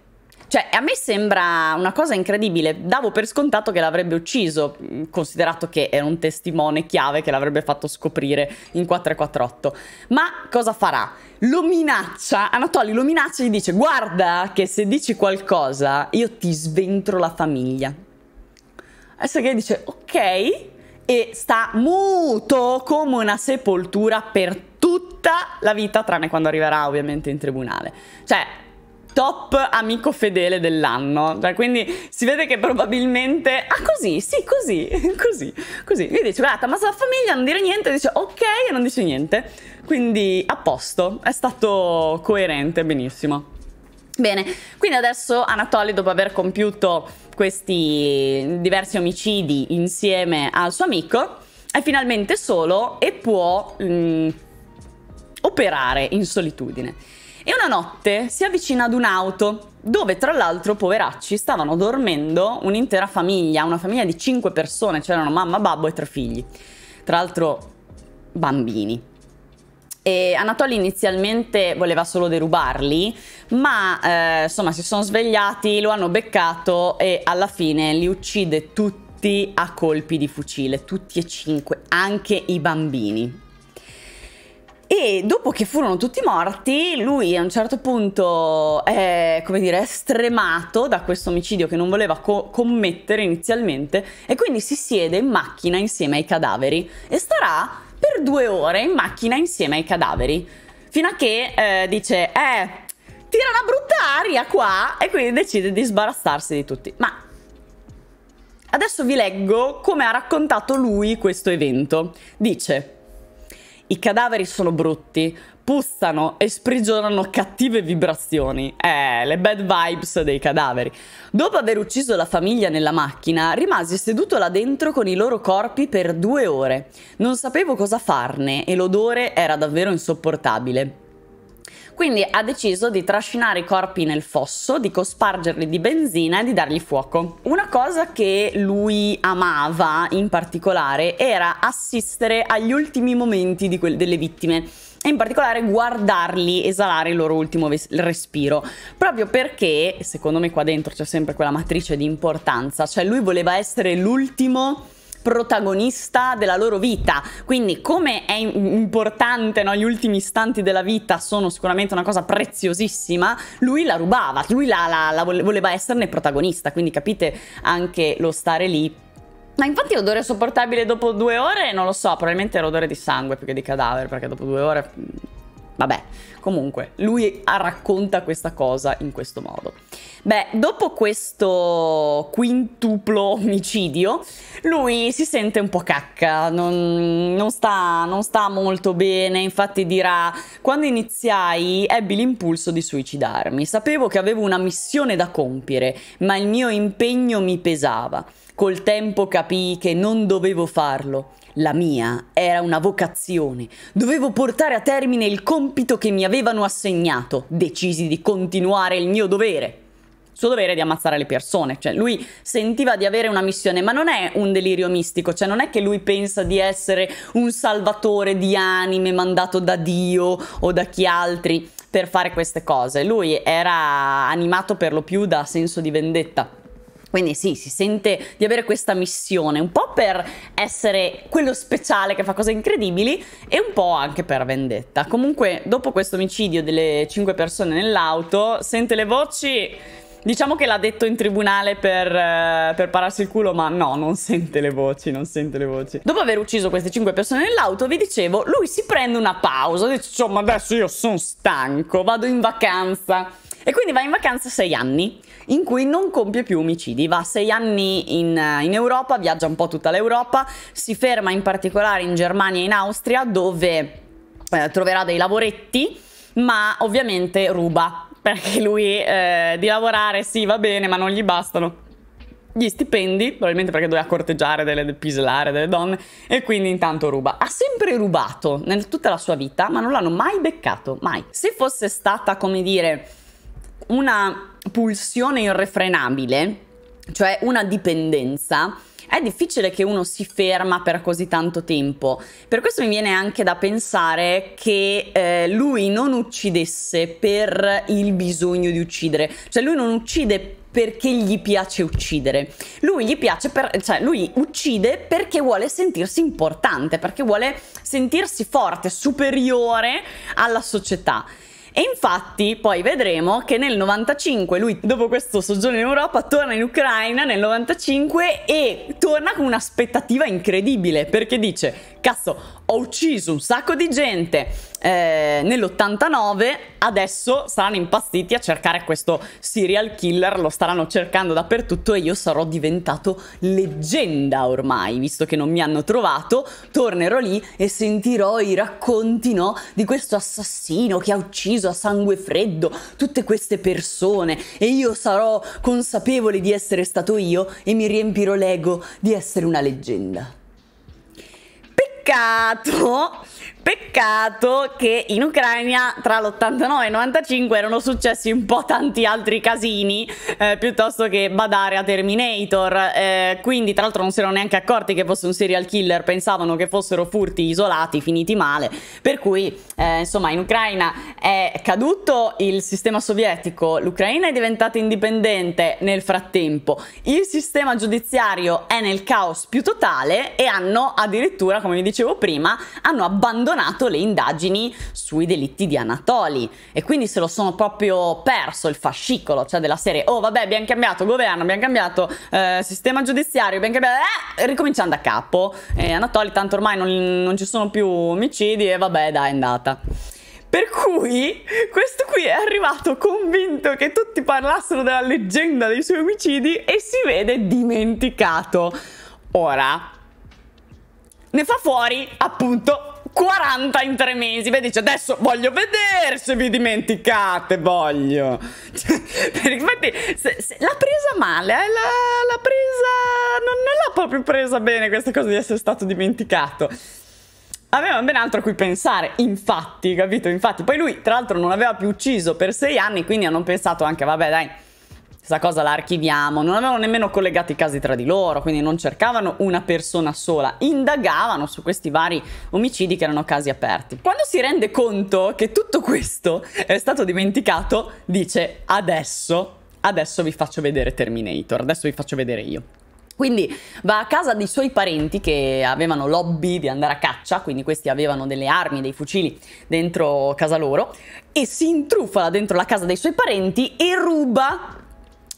cioè, a me sembra una cosa incredibile. Davo per scontato che l'avrebbe ucciso, mm, considerato che era un testimone chiave che l'avrebbe fatto scoprire in 448. Ma cosa farà? Lo minaccia, Anatoly lo minaccia e gli dice guarda che se dici qualcosa io ti sventro la famiglia. E Sergei dice ok e sta muto come una sepoltura per tutta la vita, tranne quando arriverà ovviamente in tribunale. Cioè, top amico fedele dell'anno. Cioè, quindi si vede che probabilmente. Ah, così, sì, così, *laughs* così, così. Io dice, guarda, ma se la famiglia non dire niente, dice ok e non dice niente. Quindi a posto, è stato coerente, benissimo. Bene, quindi adesso Anatoly, dopo aver compiuto questi diversi omicidi insieme al suo amico, è finalmente solo e può mh, operare in solitudine. E una notte si avvicina ad un'auto dove tra l'altro, poveracci, stavano dormendo un'intera famiglia, una famiglia di 5 persone, c'erano cioè mamma, babbo e tre figli. Tra l'altro bambini. E Anatoly inizialmente voleva solo derubarli, ma eh, insomma si sono svegliati, lo hanno beccato e alla fine li uccide tutti a colpi di fucile, tutti e cinque, anche i bambini. E dopo che furono tutti morti, lui a un certo punto è, eh, come dire, stremato da questo omicidio che non voleva co commettere inizialmente e quindi si siede in macchina insieme ai cadaveri e starà per due ore in macchina insieme ai cadaveri. Fino a che eh, dice, eh, tira una brutta aria qua e quindi decide di sbarazzarsi di tutti. Ma adesso vi leggo come ha raccontato lui questo evento. Dice i cadaveri sono brutti, puzzano e sprigionano cattive vibrazioni. Eh, le bad vibes dei cadaveri. Dopo aver ucciso la famiglia nella macchina, rimasi seduto là dentro con i loro corpi per due ore. Non sapevo cosa farne e l'odore era davvero insopportabile. Quindi ha deciso di trascinare i corpi nel fosso, di cospargerli di benzina e di dargli fuoco. Una cosa che lui amava in particolare era assistere agli ultimi momenti delle vittime e in particolare guardarli esalare il loro ultimo respiro, proprio perché, secondo me qua dentro c'è sempre quella matrice di importanza, cioè lui voleva essere l'ultimo protagonista della loro vita. Quindi come è importante, no? gli ultimi istanti della vita sono sicuramente una cosa preziosissima, lui la rubava, lui la, la, la voleva esserne protagonista, quindi capite anche lo stare lì ma infatti l'odore sopportabile dopo due ore non lo so, probabilmente era l'odore di sangue più che di cadavere, perché dopo due ore Vabbè, comunque, lui racconta questa cosa in questo modo. Beh, dopo questo quintuplo omicidio, lui si sente un po' cacca, non, non, sta, non sta molto bene, infatti dirà, quando iniziai ebbi l'impulso di suicidarmi, sapevo che avevo una missione da compiere, ma il mio impegno mi pesava. Col tempo capì che non dovevo farlo. La mia era una vocazione. Dovevo portare a termine il compito che mi avevano assegnato. Decisi di continuare il mio dovere. Il suo dovere è di ammazzare le persone, cioè lui sentiva di avere una missione, ma non è un delirio mistico, cioè non è che lui pensa di essere un salvatore di anime mandato da Dio o da chi altri per fare queste cose. Lui era animato per lo più da senso di vendetta quindi sì, si sente di avere questa missione, un po' per essere quello speciale che fa cose incredibili e un po' anche per vendetta. Comunque, dopo questo omicidio delle cinque persone nell'auto, sente le voci... Diciamo che l'ha detto in tribunale per, eh, per, pararsi il culo, ma no, non sente le voci, non sente le voci. Dopo aver ucciso queste cinque persone nell'auto, vi dicevo, lui si prende una pausa, dice, insomma, adesso io sono stanco, vado in vacanza. E quindi va in vacanza sei anni in cui non compie più omicidi. Va sei anni in, in Europa, viaggia un po' tutta l'Europa, si ferma in particolare in Germania e in Austria dove eh, troverà dei lavoretti, ma ovviamente ruba *laughs* perché lui eh, di lavorare sì va bene, ma non gli bastano gli stipendi, probabilmente perché doveva corteggiare delle pislare delle donne e quindi intanto ruba. Ha sempre rubato nel tutta la sua vita, ma non l'hanno mai beccato, mai. Se fosse stata, come dire, una pulsione irrefrenabile, cioè una dipendenza, è difficile che uno si ferma per così tanto tempo. Per questo mi viene anche da pensare che eh, lui non uccidesse per il bisogno di uccidere, cioè lui non uccide perché gli piace uccidere. Lui gli piace per, cioè lui uccide perché vuole sentirsi importante, perché vuole sentirsi forte, superiore alla società. E infatti poi vedremo che nel 95 lui, dopo questo soggiorno in Europa, torna in Ucraina nel 95 e torna con un'aspettativa incredibile perché dice Cazzo, ho ucciso un sacco di gente eh, nell'89, adesso saranno impastiti a cercare questo serial killer, lo staranno cercando dappertutto e io sarò diventato leggenda ormai, visto che non mi hanno trovato, tornerò lì e sentirò i racconti, no, di questo assassino che ha ucciso a sangue freddo tutte queste persone e io sarò consapevole di essere stato io e mi riempirò l'ego di essere una leggenda. 嘎多。Peccato che in Ucraina tra l'89 e il 95 erano successi un po' tanti altri casini eh, piuttosto che badare a Terminator, eh, quindi tra l'altro non si erano neanche accorti che fosse un serial killer, pensavano che fossero furti isolati, finiti male, per cui eh, insomma in Ucraina è caduto il sistema sovietico, l'Ucraina è diventata indipendente nel frattempo, il sistema giudiziario è nel caos più totale e hanno addirittura, come vi dicevo prima, hanno abbandonato abbandonato le indagini sui delitti di Anatoli e quindi se lo sono proprio perso il fascicolo, cioè della serie oh vabbè abbiamo cambiato governo, abbiamo cambiato eh, sistema giudiziario, abbiamo cambiato... Eh, ricominciando da capo. Eh, Anatoli tanto ormai non, non ci sono più omicidi e vabbè dai è andata. Per cui questo qui è arrivato convinto che tutti parlassero della leggenda dei suoi omicidi e si vede dimenticato. Ora, ne fa fuori appunto 40 in tre mesi. Beh, dice adesso voglio vedere se vi dimenticate. Voglio. *laughs* Infatti, se, se, l'ha presa male. Eh, l'ha, presa. Non, non l'ha proprio presa bene questa cosa di essere stato dimenticato. Aveva ben altro a cui pensare, infatti, capito? Infatti, poi lui, tra l'altro, non aveva più ucciso per sei anni, quindi hanno pensato anche, vabbè, dai questa cosa la archiviamo, non avevano nemmeno collegato i casi tra di loro, quindi non cercavano una persona sola, indagavano su questi vari omicidi che erano casi aperti. Quando si rende conto che tutto questo è stato dimenticato, dice adesso, adesso vi faccio vedere Terminator, adesso vi faccio vedere io. Quindi va a casa dei suoi parenti che avevano lobby di andare a caccia, quindi questi avevano delle armi, dei fucili dentro casa loro, e si intrufola dentro la casa dei suoi parenti e ruba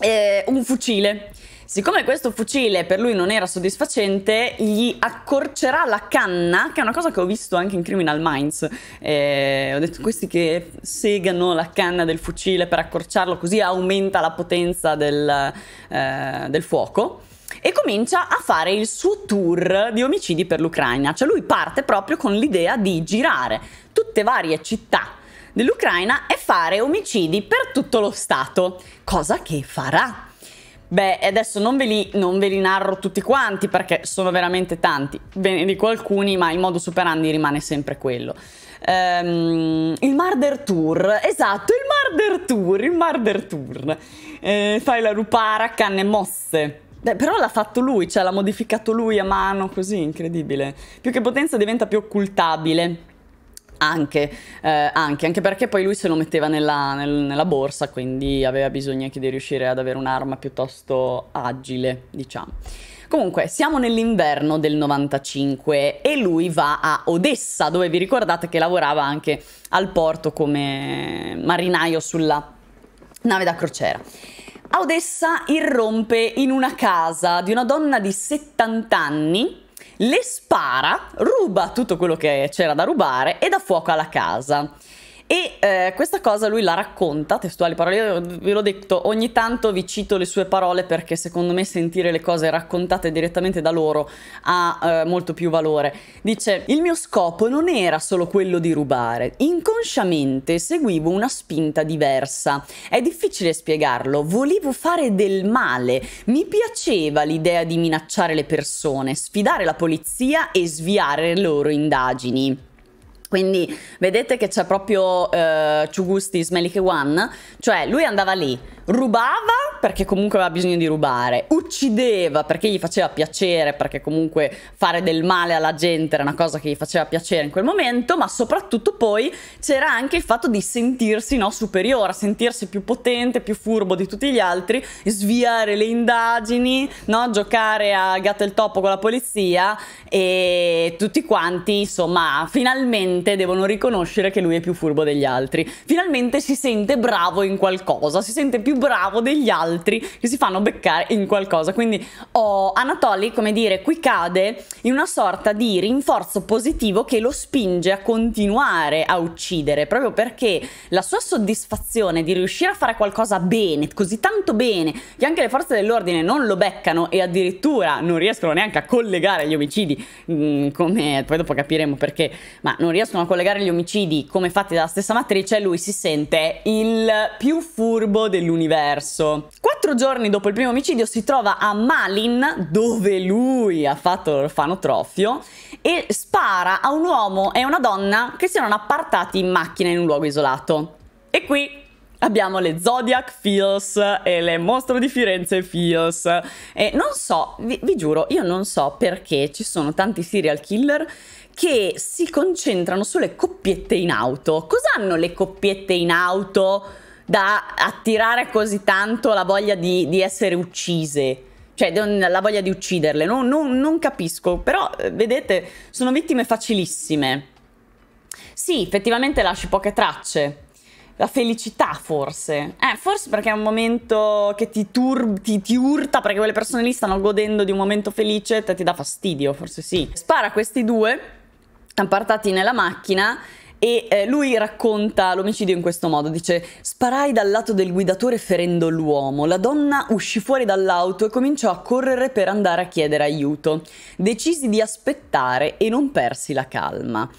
eh, un fucile. Siccome questo fucile per lui non era soddisfacente, gli accorcerà la canna, che è una cosa che ho visto anche in Criminal Minds. Eh, ho detto questi che segano la canna del fucile per accorciarlo, così aumenta la potenza del, eh, del fuoco. E comincia a fare il suo tour di omicidi per l'Ucraina. Cioè lui parte proprio con l'idea di girare tutte varie città dell'Ucraina e fare omicidi per tutto lo Stato, cosa che farà. Beh, adesso non ve, li, non ve, li, narro tutti quanti perché sono veramente tanti, ve ne dico alcuni, ma il modo superandi rimane sempre quello. Ehm, il Marder Tour, esatto, il Marder Tour, il Marder Tour. Eh, fai la rupara, canne mosse. Beh, però l'ha fatto lui, cioè l'ha modificato lui a mano, così, incredibile. Più che potenza diventa più occultabile. Anche, eh, anche, anche, perché poi lui se lo metteva nella, nel, nella, borsa, quindi aveva bisogno anche di riuscire ad avere un'arma piuttosto agile, diciamo. Comunque, siamo nell'inverno del 95 e lui va a Odessa, dove vi ricordate che lavorava anche al porto come marinaio sulla nave da crociera. A Odessa irrompe in una casa di una donna di 70 anni le spara, ruba tutto quello che c'era da rubare e dà fuoco alla casa. E eh, questa cosa lui la racconta, testuali parole, io ve l'ho detto, ogni tanto vi cito le sue parole perché secondo me sentire le cose raccontate direttamente da loro ha eh, molto più valore. Dice, il mio scopo non era solo quello di rubare, inconsciamente seguivo una spinta diversa. È difficile spiegarlo, volevo fare del male, mi piaceva l'idea di minacciare le persone, sfidare la polizia e sviare le loro indagini. Quindi vedete che c'è proprio eh, Chugusti Smelike One, cioè lui andava lì, rubava perché comunque aveva bisogno di rubare, uccideva perché gli faceva piacere, perché comunque fare del male alla gente era una cosa che gli faceva piacere in quel momento, ma soprattutto poi c'era anche il fatto di sentirsi no, superiore, sentirsi più potente, più furbo di tutti gli altri, sviare le indagini, no, giocare a gatto e il topo con la polizia e tutti quanti insomma finalmente devono riconoscere che lui è più furbo degli altri, finalmente si sente bravo in qualcosa, si sente più più bravo degli altri che si fanno beccare in qualcosa. Quindi oh, Anatoly, come dire, qui cade in una sorta di rinforzo positivo che lo spinge a continuare a uccidere, proprio perché la sua soddisfazione di riuscire a fare qualcosa bene, così tanto bene, che anche le forze dell'ordine non lo beccano e addirittura non riescono neanche a collegare gli omicidi, mm, come poi dopo capiremo perché, ma non riescono a collegare gli omicidi come fatti dalla stessa matrice, lui si sente il più furbo dell'universo dell'universo. Quattro giorni dopo il primo omicidio si trova a Malin, dove lui ha fatto l'orfanotrofio, e spara a un uomo e una donna che si erano appartati in macchina in un luogo isolato. E qui abbiamo le Zodiac Feels e le Mostro di Firenze Feels. E non so, vi, vi, giuro, io non so perché ci sono tanti serial killer che si concentrano sulle coppiette in auto. Cos'hanno le coppiette in auto? da attirare così tanto la voglia di, di essere uccise. Cioè, la voglia di ucciderle. Non, non, non capisco. Però, eh, vedete, sono vittime facilissime. Sì, effettivamente lasci poche tracce. La felicità, forse. Eh, forse perché è un momento che ti, ti, ti, urta perché quelle persone lì stanno godendo di un momento felice e ti dà fastidio, forse sì. Spara questi due, appartati nella macchina e eh, lui racconta l'omicidio in questo modo, dice sparai dal lato del guidatore ferendo l'uomo, la donna uscì fuori dall'auto e cominciò a correre per andare a chiedere aiuto, decisi di aspettare e non persi la calma.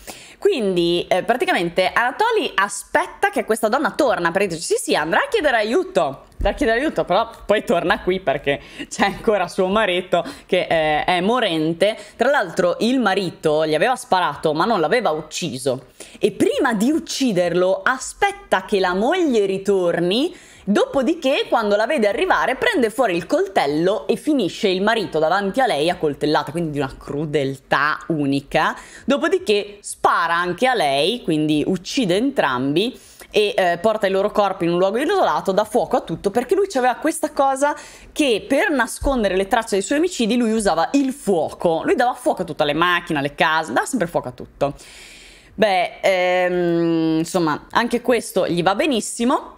Quindi eh, praticamente Anatoly aspetta che questa donna torna per dire sì sì andrà a chiedere aiuto andrà a chiedere aiuto, però poi torna qui perché c'è ancora suo marito che eh, è morente. Tra l'altro il marito gli aveva sparato ma non l'aveva ucciso e prima di ucciderlo aspetta che la moglie ritorni Dopodiché, quando la vede arrivare, prende fuori il coltello e finisce il marito davanti a lei a coltellata, quindi di una crudeltà unica. Dopodiché spara anche a lei, quindi uccide entrambi e eh, porta i loro corpi in un luogo isolato, dà fuoco a tutto perché lui aveva questa cosa che per nascondere le tracce dei suoi omicidi lui usava il fuoco, lui dava fuoco a tutte le macchine, alle case, dava sempre fuoco a tutto. Beh, ehm, insomma, anche questo gli va benissimo.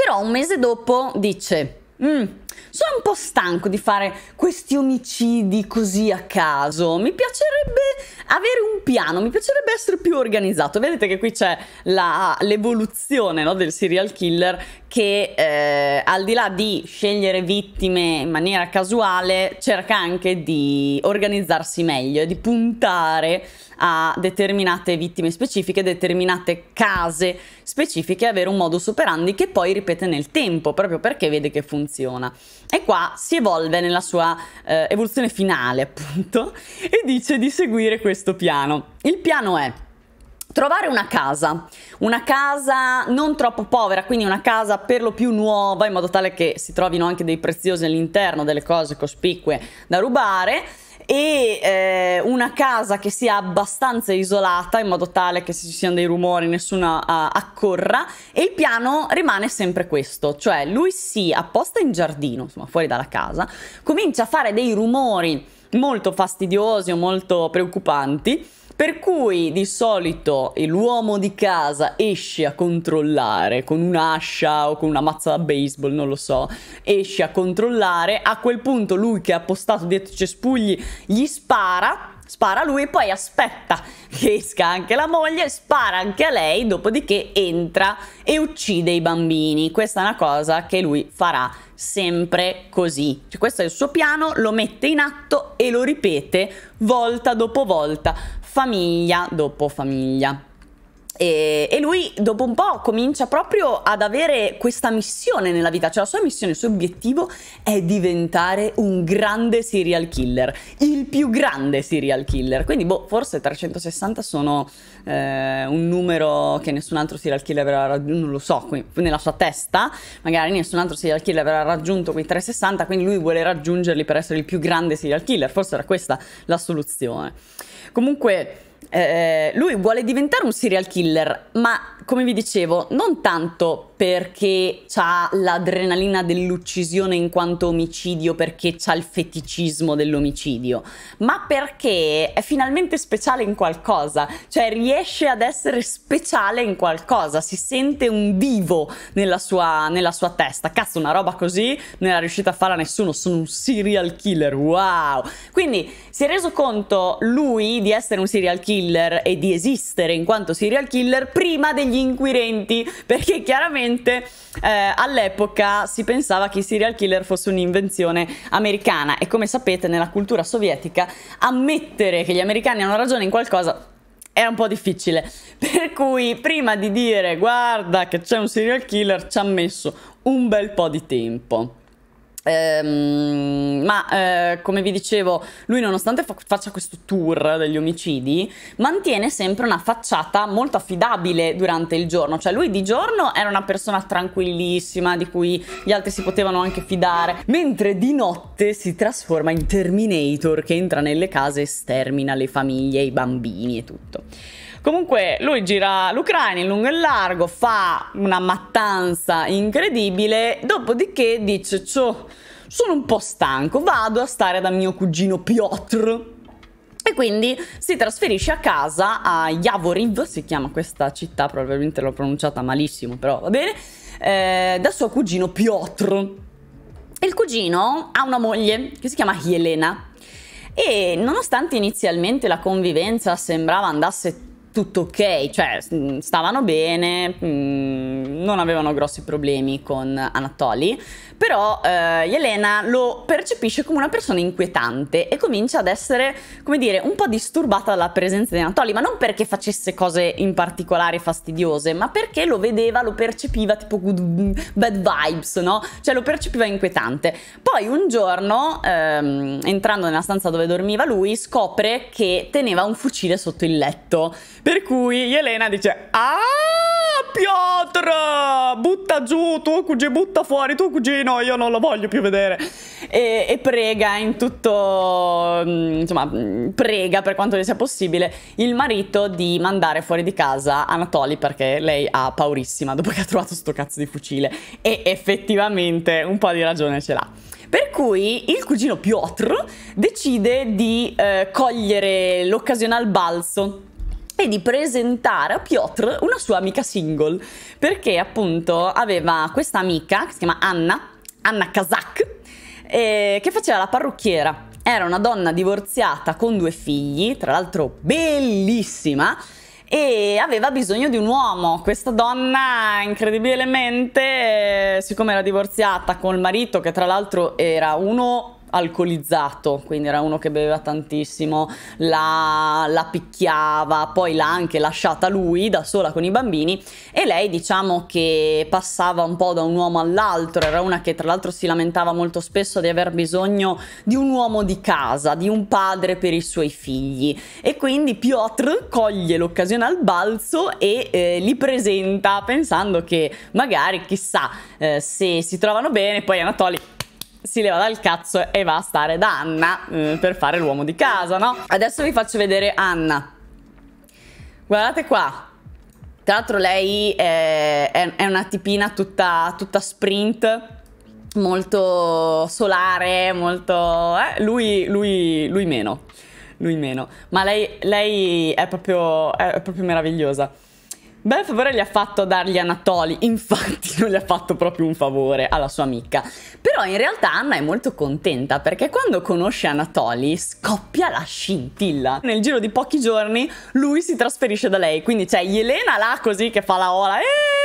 Però un mese dopo dice, mm, sono un po' stanco di fare questi omicidi così a caso, mi piacerebbe avere un piano, mi piacerebbe essere più organizzato. Vedete che qui c'è l'evoluzione no, del serial killer che eh, al di là di scegliere vittime in maniera casuale, cerca anche di organizzarsi meglio e di puntare a determinate vittime specifiche, determinate case specifiche, avere un modus operandi che poi ripete nel tempo, proprio perché vede che funziona. E qua si evolve nella sua eh, evoluzione finale, *laughs* appunto, e dice di seguire questo piano. Il piano è Trovare una casa, una casa non troppo povera, quindi una casa per lo più nuova in modo tale che si trovino anche dei preziosi all'interno, delle cose cospicue da rubare e eh, una casa che sia abbastanza isolata in modo tale che se ci siano dei rumori nessuno uh, accorra e il piano rimane sempre questo, cioè lui si apposta in giardino, insomma fuori dalla casa, comincia a fare dei rumori molto fastidiosi o molto preoccupanti per cui di solito l'uomo di casa esce a controllare con un'ascia o con una mazza da baseball, non lo so, esce a controllare, a quel punto lui che è appostato dietro i cespugli gli spara spara lui e poi aspetta che esca anche la moglie, spara anche a lei, dopodiché entra e uccide i bambini. Questa è una cosa che lui farà sempre così. Cioè, questo è il suo piano, lo mette in atto e lo ripete volta dopo volta famiglia dopo famiglia. E, e, lui dopo un po' comincia proprio ad avere questa missione nella vita, cioè la sua missione, il suo obiettivo è diventare un grande serial killer, il più grande serial killer, quindi boh, forse 360 sono eh, un numero che nessun altro serial killer avrà raggiunto, non lo so, nella sua testa magari nessun altro serial killer avrà raggiunto quei 360, quindi lui vuole raggiungerli per essere il più grande serial killer, forse era questa la soluzione. Comunque... Eh, lui vuole diventare un serial killer, ma come vi dicevo, non tanto perché ha l'adrenalina dell'uccisione in quanto omicidio, perché ha il feticismo dell'omicidio, ma perché è finalmente speciale in qualcosa, cioè riesce ad essere speciale in qualcosa, si sente un vivo nella sua, nella sua testa. Cazzo, una roba così non era riuscita a farla nessuno, sono un serial killer, wow! Quindi si è reso conto lui di essere un serial killer e di esistere in quanto serial killer prima degli inquirenti, perché chiaramente sicuramente eh, all'epoca si pensava che i serial killer fosse un'invenzione americana e come sapete nella cultura sovietica ammettere che gli americani hanno ragione in qualcosa era un po' difficile. *laughs* Per cui prima di dire guarda che c'è un serial killer ci ha messo un bel po' di tempo. Ehm, ma eh, come vi dicevo, lui nonostante fa- faccia questo tour degli omicidi, mantiene sempre una facciata molto affidabile durante il giorno, cioè lui di giorno era una persona tranquillissima di cui gli altri si potevano anche fidare, mentre di notte si trasforma in Terminator che entra nelle case e stermina le famiglie, i bambini e tutto. Comunque lui gira l'Ucraina in lungo e largo, fa una mattanza incredibile, dopodiché dice, ciò, sono un po' stanco, vado a stare da mio cugino Piotr. E quindi si trasferisce a casa a Yavoriv, si chiama questa città, probabilmente l'ho pronunciata malissimo, però va bene, eh, da suo cugino Piotr. Il cugino ha una moglie che si chiama Jelena e nonostante inizialmente la convivenza sembrava andasse tutto ok, cioè mm, stavano bene, mh, mm, non avevano grossi problemi con Anatoly però eh, Yelena lo percepisce come una persona inquietante e comincia ad essere, come dire, un po' disturbata dalla presenza di Anatoly, ma non perché facesse cose in particolare fastidiose, ma perché lo vedeva, lo percepiva tipo good, bad vibes, no? Cioè lo percepiva inquietante. Poi un giorno, ehm, entrando nella stanza dove dormiva lui, scopre che teneva un fucile sotto il letto, per cui Yelena dice "Ah!" Ah, Piotr! Butta giù tuo cugino, butta fuori tuo cugino, io non lo voglio più vedere. E, e prega in tutto, mm, insomma, mm, prega per quanto sia possibile il marito di mandare fuori di casa Anatoli perché lei ha paurissima dopo che ha trovato sto cazzo di fucile. E effettivamente un po' di ragione ce l'ha. Per cui il cugino Piotr decide di eh, cogliere l'occasione al balzo e di presentare a Piotr una sua amica single, perché appunto aveva questa amica che si chiama Anna, Anna Kazak, eh, che faceva la parrucchiera. Era una donna divorziata con due figli, tra l'altro bellissima, e aveva bisogno di un uomo. Questa donna, incredibilmente, eh, siccome era divorziata col marito, che tra l'altro era uno alcolizzato, quindi era uno che beveva tantissimo, la, la picchiava, poi l'ha anche lasciata lui da sola con i bambini e lei diciamo che passava un po' da un uomo all'altro, era una che tra l'altro si lamentava molto spesso di aver bisogno di un uomo di casa, di un padre per i suoi figli e quindi Piotr coglie l'occasione al balzo e eh, li presenta pensando che magari chissà eh, se si trovano bene, poi Anatoly si leva dal cazzo e va a stare da Anna mm, per fare l'uomo di casa, no? Adesso vi faccio vedere Anna. Guardate qua. Tra l'altro lei è, è, è, una tipina tutta, tutta sprint, molto solare, molto... Eh? Lui, lui, lui, meno, lui meno. Ma lei, lei è, proprio, è proprio meravigliosa. Bel favore gli ha fatto dargli Anatoli, infatti non gli ha fatto proprio un favore alla sua amica. Però in realtà Anna è molto contenta perché quando conosce Anatoli scoppia la scintilla. Nel giro di pochi giorni lui si trasferisce da lei, quindi c'è Yelena là così che fa la ola. Eeeh!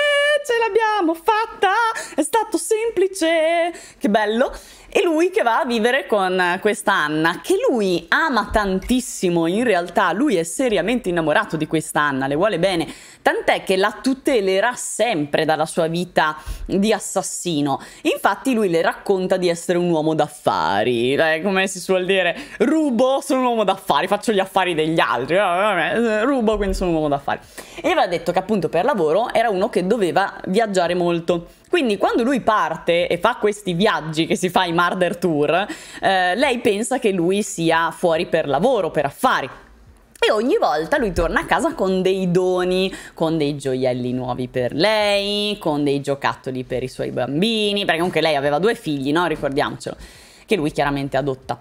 ce l'abbiamo fatta! È stato semplice! Che bello! e lui che va a vivere con questa Anna che lui ama tantissimo in realtà lui è seriamente innamorato di questa Anna le vuole bene tant'è che la tutelerà sempre dalla sua vita di assassino infatti lui le racconta di essere un uomo d'affari eh, come si suol dire rubo sono un uomo d'affari faccio gli affari degli altri eh, rubo quindi sono un uomo d'affari e aveva detto che appunto per lavoro era uno che doveva viaggiare molto quindi quando lui parte e fa questi viaggi che si fa in Murder Tour, eh, lei pensa che lui sia fuori per lavoro, per affari. E ogni volta lui torna a casa con dei doni, con dei gioielli nuovi per lei, con dei giocattoli per i suoi bambini, perché comunque lei aveva due figli, no? Ricordiamocelo, che lui chiaramente adotta.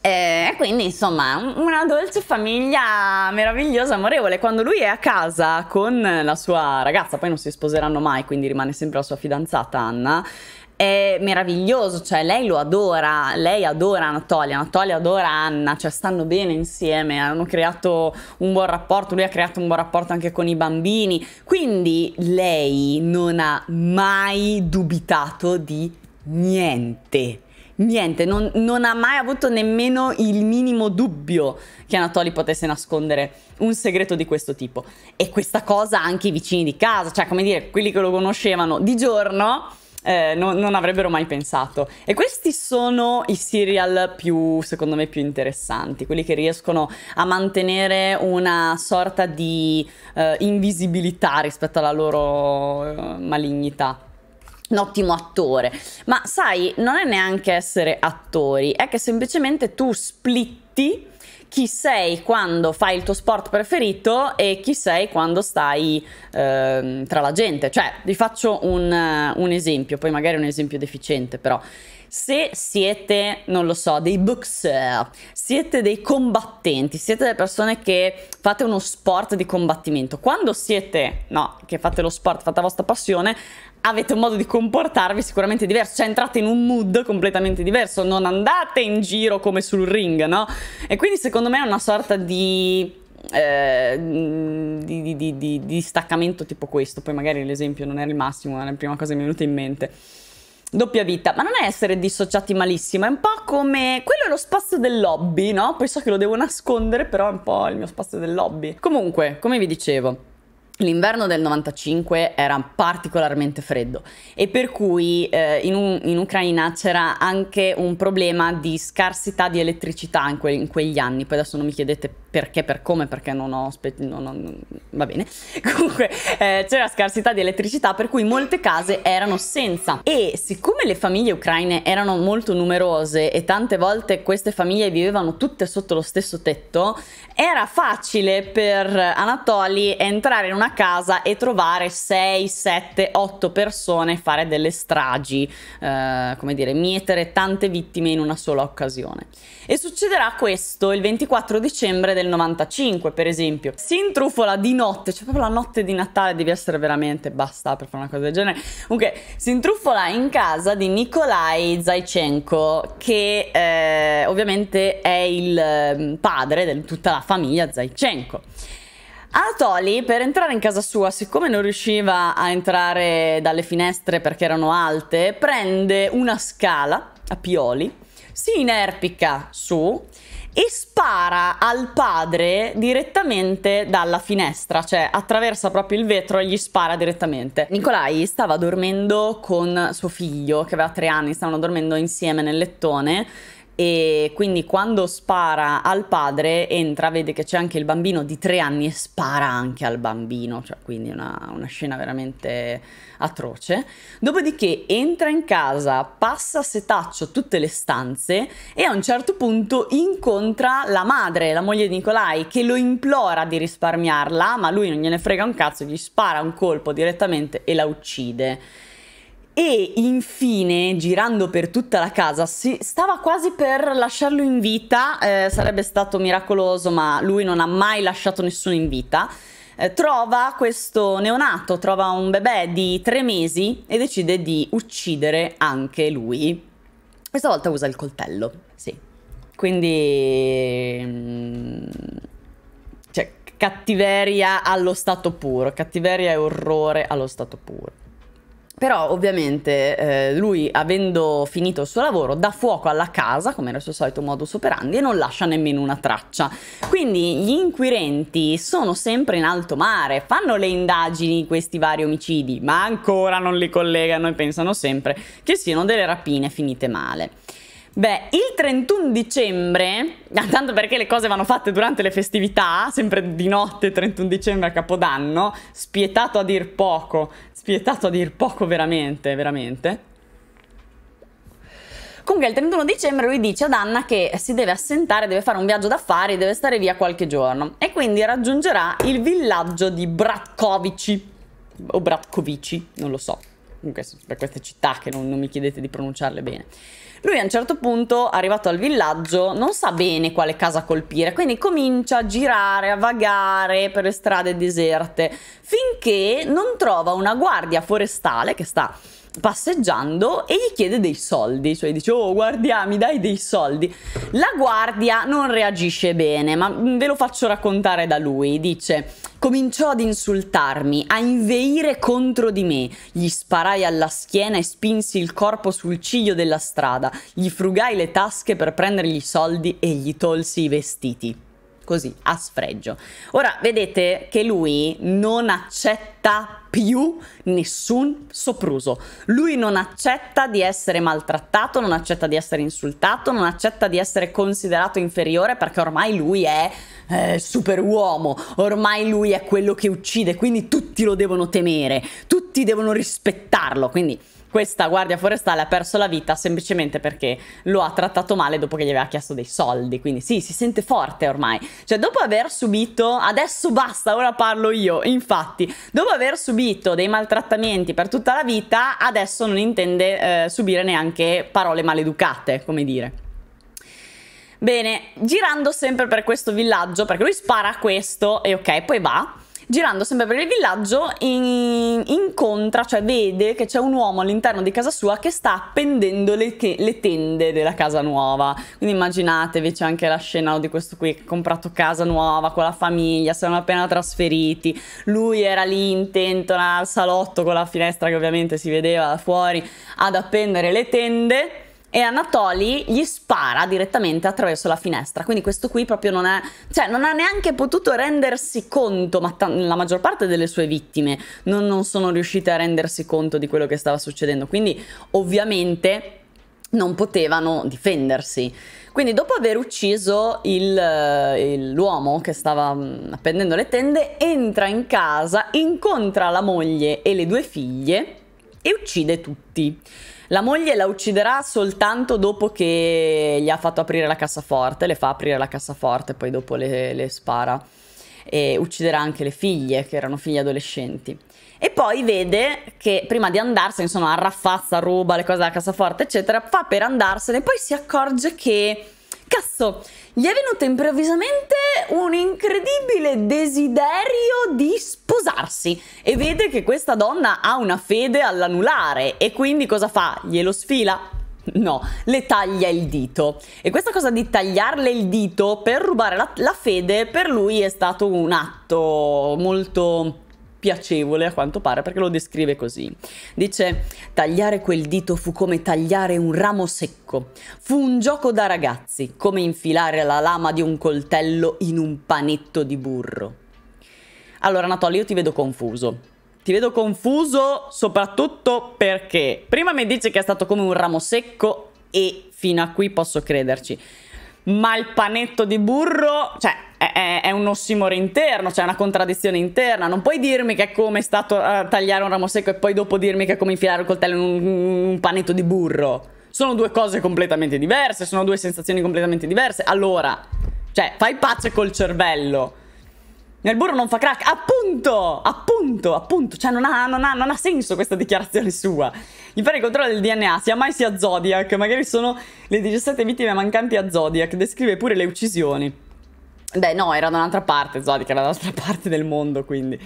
E quindi insomma una dolce famiglia meravigliosa, amorevole. Quando lui è a casa con la sua ragazza, poi non si sposeranno mai, quindi rimane sempre la sua fidanzata Anna, è meraviglioso, cioè lei lo adora, lei adora Anatolia, Anatolia adora Anna, cioè stanno bene insieme, hanno creato un buon rapporto, lui ha creato un buon rapporto anche con i bambini, quindi lei non ha mai dubitato di niente niente, non, non, ha mai avuto nemmeno il minimo dubbio che Anatoly potesse nascondere un segreto di questo tipo. E questa cosa anche i vicini di casa, cioè come dire, quelli che lo conoscevano di giorno, eh, non, non, avrebbero mai pensato. E questi sono i serial più, secondo me, più interessanti, quelli che riescono a mantenere una sorta di eh, invisibilità rispetto alla loro eh, malignità un ottimo attore. Ma sai, non è neanche essere attori, è che semplicemente tu splitti chi sei quando fai il tuo sport preferito e chi sei quando stai eh, tra la gente. Cioè, vi faccio un, un esempio, poi magari un esempio deficiente, però. Se siete, non lo so, dei boxer, siete dei combattenti, siete delle persone che fate uno sport di combattimento, quando siete, no, che fate lo sport, fate la vostra passione, avete un modo di comportarvi sicuramente diverso, cioè entrate in un mood completamente diverso, non andate in giro come sul ring, no? E quindi secondo me è una sorta di eh, di, di, di, di, staccamento tipo questo. Poi magari l'esempio non era il massimo, ma è la prima cosa che mi è venuta in mente. Doppia vita, ma non è essere dissociati malissimo, è un po' come. Quello è lo spazio del lobby, no? Poi so che lo devo nascondere, però è un po' il mio spazio del lobby. Comunque, come vi dicevo, L'inverno del 95 era particolarmente freddo e per cui eh, in, un, in, Ucraina c'era anche un problema di scarsità di elettricità in, que- in, quegli anni. Poi adesso non mi chiedete perché, per come, perché non ho... Spe- non ho non... va bene. *laughs* Comunque eh, c'era scarsità di elettricità per cui molte case erano senza. E siccome le famiglie ucraine erano molto numerose e tante volte queste famiglie vivevano tutte sotto lo stesso tetto, era facile per Anatoli entrare in una una casa e trovare 6, 7, 8 persone e fare delle stragi, eh, come dire, mietere tante vittime in una sola occasione. E succederà questo il 24 dicembre del 95, per esempio. Si intrufola di notte, cioè proprio la notte di Natale devi essere veramente basta per fare una cosa del genere. Comunque, si intrufola in casa di Nikolai Zaichenko, che eh, ovviamente è il mm, padre di tutta la famiglia Zaichenko. Anatoli per entrare in casa sua, siccome non riusciva a entrare dalle finestre perché erano alte, prende una scala a pioli, si inerpica su e spara al padre direttamente dalla finestra, cioè attraversa proprio il vetro e gli spara direttamente. Nicolai stava dormendo con suo figlio, che aveva tre anni, stavano dormendo insieme nel lettone e quindi quando spara al padre entra, vede che c'è anche il bambino di tre anni e spara anche al bambino, cioè quindi una, una scena veramente atroce. Dopodiché entra in casa, passa a setaccio tutte le stanze e a un certo punto incontra la madre, la moglie di Nicolai, che lo implora di risparmiarla, ma lui non gliene frega un cazzo, gli spara un colpo direttamente e la uccide e infine girando per tutta la casa si stava quasi per lasciarlo in vita, eh, sarebbe stato miracoloso ma lui non ha mai lasciato nessuno in vita, eh, trova questo neonato, trova un bebè di tre mesi e decide di uccidere anche lui. Questa volta usa il coltello, sì. Quindi... Mm, cioè, cattiveria allo stato puro, cattiveria e orrore allo stato puro. Però ovviamente eh, lui avendo finito il suo lavoro dà fuoco alla casa, come era il suo solito modus operandi, e non lascia nemmeno una traccia. Quindi gli inquirenti sono sempre in alto mare, fanno le indagini di questi vari omicidi, ma ancora non li collegano e pensano sempre che siano delle rapine finite male. Beh, il 31 dicembre, ah, tanto perché le cose vanno fatte durante le festività, sempre di notte 31 dicembre a Capodanno, spietato a dir poco, spietato a dir poco veramente, veramente. Comunque il 31 dicembre lui dice ad Anna che si deve assentare, deve fare un viaggio d'affari, deve stare via qualche giorno e quindi raggiungerà il villaggio di Bratkovici o Bratkovici, non lo so, comunque per queste città che non, non mi chiedete di pronunciarle bene. Lui a un certo punto, arrivato al villaggio, non sa bene quale casa colpire, quindi comincia a girare, a vagare per le strade deserte, finché non trova una guardia forestale che sta passeggiando e gli chiede dei soldi, cioè dice oh guardia mi dai dei soldi. La guardia non reagisce bene, ma ve lo faccio raccontare da lui, dice cominciò ad insultarmi, a inveire contro di me, gli sparai alla schiena e spinsi il corpo sul ciglio della strada, gli frugai le tasche per prendergli i soldi e gli tolsi i vestiti così a sfregio. Ora vedete che lui non accetta più nessun sopruso. Lui non accetta di essere maltrattato, non accetta di essere insultato, non accetta di essere considerato inferiore perché ormai lui è eh, superuomo, ormai lui è quello che uccide, quindi tutti lo devono temere, tutti devono rispettarlo, quindi questa guardia forestale ha perso la vita semplicemente perché lo ha trattato male dopo che gli aveva chiesto dei soldi. Quindi sì, si sente forte ormai. Cioè, dopo aver subito, adesso basta, ora parlo io. Infatti, dopo aver subito dei maltrattamenti per tutta la vita, adesso non intende eh, subire neanche parole maleducate, come dire. Bene, girando sempre per questo villaggio, perché lui spara a questo e ok, poi va girando sempre per il villaggio in, incontra, cioè vede che c'è un uomo all'interno di casa sua che sta appendendo le, te le tende della casa nuova. Quindi immaginatevi c'è anche la scena di questo qui che ha comprato casa nuova con la famiglia, si erano appena trasferiti, lui era lì intento al salotto con la finestra che ovviamente si vedeva da fuori ad appendere le tende e Anatoli gli spara direttamente attraverso la finestra. Quindi questo qui proprio non è, cioè non ha neanche potuto rendersi conto, ma la maggior parte delle sue vittime non, non sono riuscite a rendersi conto di quello che stava succedendo. Quindi ovviamente non potevano difendersi. Quindi dopo aver ucciso l'uomo che stava mm, appendendo le tende, entra in casa, incontra la moglie e le due figlie e uccide tutti. La moglie la ucciderà soltanto dopo che gli ha fatto aprire la cassaforte, le fa aprire la cassaforte, poi dopo le, le spara. E ucciderà anche le figlie, che erano figlie adolescenti. E poi vede che prima di andarsene, insomma, arraffazza, ruba le cose della cassaforte, eccetera, fa per andarsene, poi si accorge che Cazzo, gli è venuto improvvisamente un incredibile desiderio di sposarsi e vede che questa donna ha una fede all'anulare e quindi cosa fa? Glielo sfila? No, le taglia il dito. E questa cosa di tagliarle il dito per rubare la, la fede per lui è stato un atto molto piacevole a quanto pare perché lo descrive così. Dice tagliare quel dito fu come tagliare un ramo secco, fu un gioco da ragazzi, come infilare la lama di un coltello in un panetto di burro. Allora Anatoly io ti vedo confuso. Ti vedo confuso soprattutto perché prima mi dice che è stato come un ramo secco e fino a qui posso crederci ma il panetto di burro, cioè è, è un ossimore interno, cioè una contraddizione interna. Non puoi dirmi che è come è stato eh, tagliare un ramo secco e poi dopo dirmi che è come infilare un coltello in un, un panetto di burro. Sono due cose completamente diverse, sono due sensazioni completamente diverse. Allora, cioè, fai pace col cervello. Nel burro non fa crack, appunto, appunto, appunto, cioè non ha, non ha, non ha senso questa dichiarazione sua. Gli fare il controllo del DNA, sia mai sia Zodiac, magari sono le 17 vittime mancanti a Zodiac, descrive pure le uccisioni. Beh no, era da un'altra parte Zodiac, era da un'altra *laughs* parte del mondo, quindi...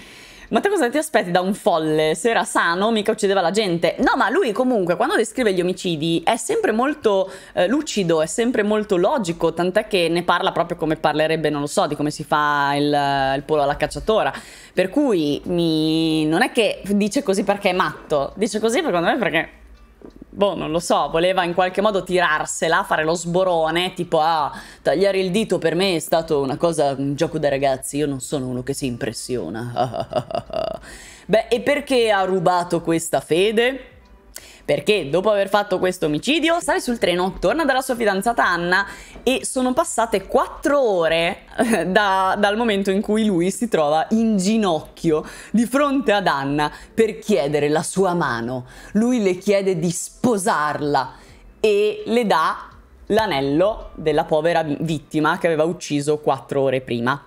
Ma te cosa ti aspetti da un folle? Se era sano, mica uccideva la gente. No, ma lui comunque, quando descrive gli omicidi, è sempre molto eh, lucido, è sempre molto logico, tant'è che ne parla proprio come parlerebbe, non lo so, di come si fa il, il polo alla cacciatora. Per cui mi... non è che dice così perché è matto, dice così secondo me perché boh, non lo so, voleva in qualche modo tirarsela, fare lo sborone, tipo, ah, tagliare il dito per me è stato una cosa, un gioco da ragazzi, io non sono uno che si impressiona. *laughs* Beh, e perché ha rubato questa fede? perché dopo aver fatto questo omicidio sale sul treno, torna dalla sua fidanzata Anna e sono passate quattro ore eh, da, dal momento in cui lui si trova in ginocchio di fronte ad Anna per chiedere la sua mano. Lui le chiede di sposarla e le dà l'anello della povera vittima che aveva ucciso quattro ore prima.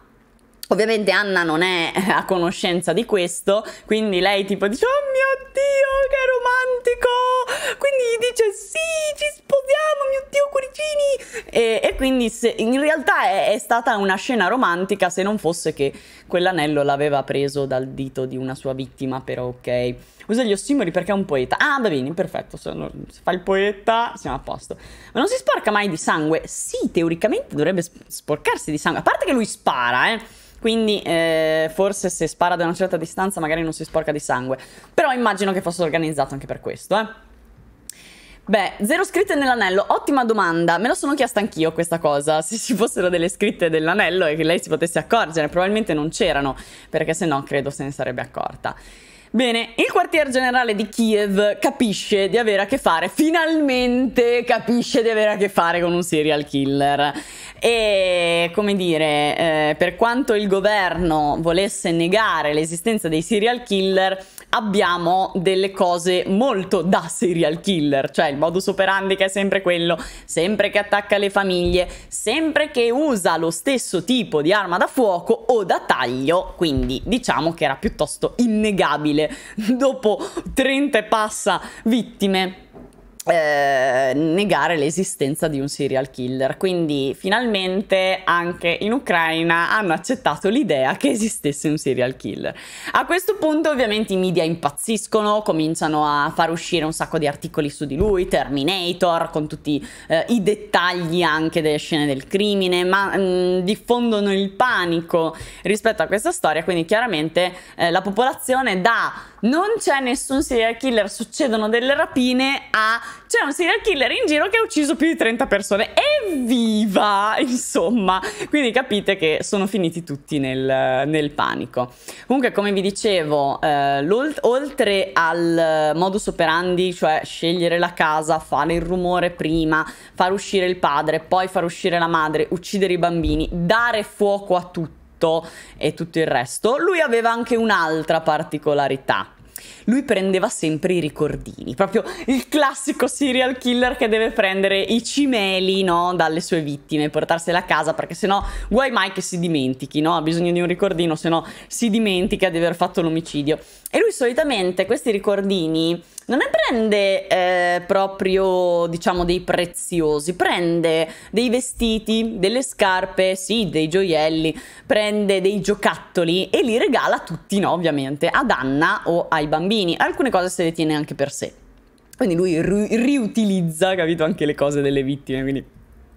Ovviamente Anna non è a conoscenza di questo, quindi lei tipo dice "Oh mio Dio, che romantico!". Quindi gli dice "Sì, ci sposiamo, mio Dio, cuoricini!". E, e quindi se, in realtà è, è, stata una scena romantica se non fosse che quell'anello l'aveva preso dal dito di una sua vittima, però ok. Usa gli ossimori perché è un poeta. Ah, va bene, perfetto, se, non, se fa il poeta siamo a posto. Ma non si sporca mai di sangue? Sì, teoricamente dovrebbe sporcarsi di sangue, a parte che lui spara, eh quindi eh, forse se spara da una certa distanza magari non si sporca di sangue. Però immagino che fosse organizzato anche per questo, eh. Beh, zero scritte nell'anello, ottima domanda. Me lo sono chiesta anch'io questa cosa, *laughs* se ci fossero delle scritte dell'anello e che lei si potesse accorgere, probabilmente non c'erano, perché se no credo se ne sarebbe accorta. Bene, il quartier generale di Kiev capisce di avere a che fare, finalmente capisce di avere a che fare con un serial killer. E come dire, eh, per quanto il governo volesse negare l'esistenza dei serial killer, abbiamo delle cose molto da serial killer, cioè il modus operandi che è sempre quello, sempre che attacca le famiglie, sempre che usa lo stesso tipo di arma da fuoco o da taglio, quindi diciamo che era piuttosto innegabile dopo 30 e passa vittime eh, negare l'esistenza di un serial killer. Quindi finalmente anche in Ucraina hanno accettato l'idea che esistesse un serial killer. A questo punto ovviamente i media impazziscono, cominciano a far uscire un sacco di articoli su di lui, Terminator, con tutti eh, i dettagli anche delle scene del crimine, ma mh, mm, diffondono il panico rispetto a questa storia, quindi chiaramente eh, la popolazione da non c'è nessun serial killer, succedono delle rapine a c'è un serial killer in giro che ha ucciso più di 30 persone. Evviva! Insomma, quindi capite che sono finiti tutti nel, nel panico. Comunque, come vi dicevo, eh, oltre al modus operandi, cioè scegliere la casa, fare il rumore prima, far uscire il padre, poi far uscire la madre, uccidere i bambini, dare fuoco a tutto e tutto il resto, lui aveva anche un'altra particolarità lui prendeva sempre i ricordini, proprio il classico serial killer che deve prendere i cimeli no, dalle sue vittime e portarseli a casa perché sennò guai mai che si dimentichi, no? ha bisogno di un ricordino, sennò si dimentica di aver fatto l'omicidio. E lui solitamente questi ricordini non ne prende eh, proprio, diciamo, dei preziosi, prende dei vestiti, delle scarpe, sì, dei gioielli, prende dei giocattoli e li regala a tutti, no, ovviamente, ad Anna o ai bambini. Alcune cose se le tiene anche per sé. Quindi lui riutilizza, capito, anche le cose delle vittime, quindi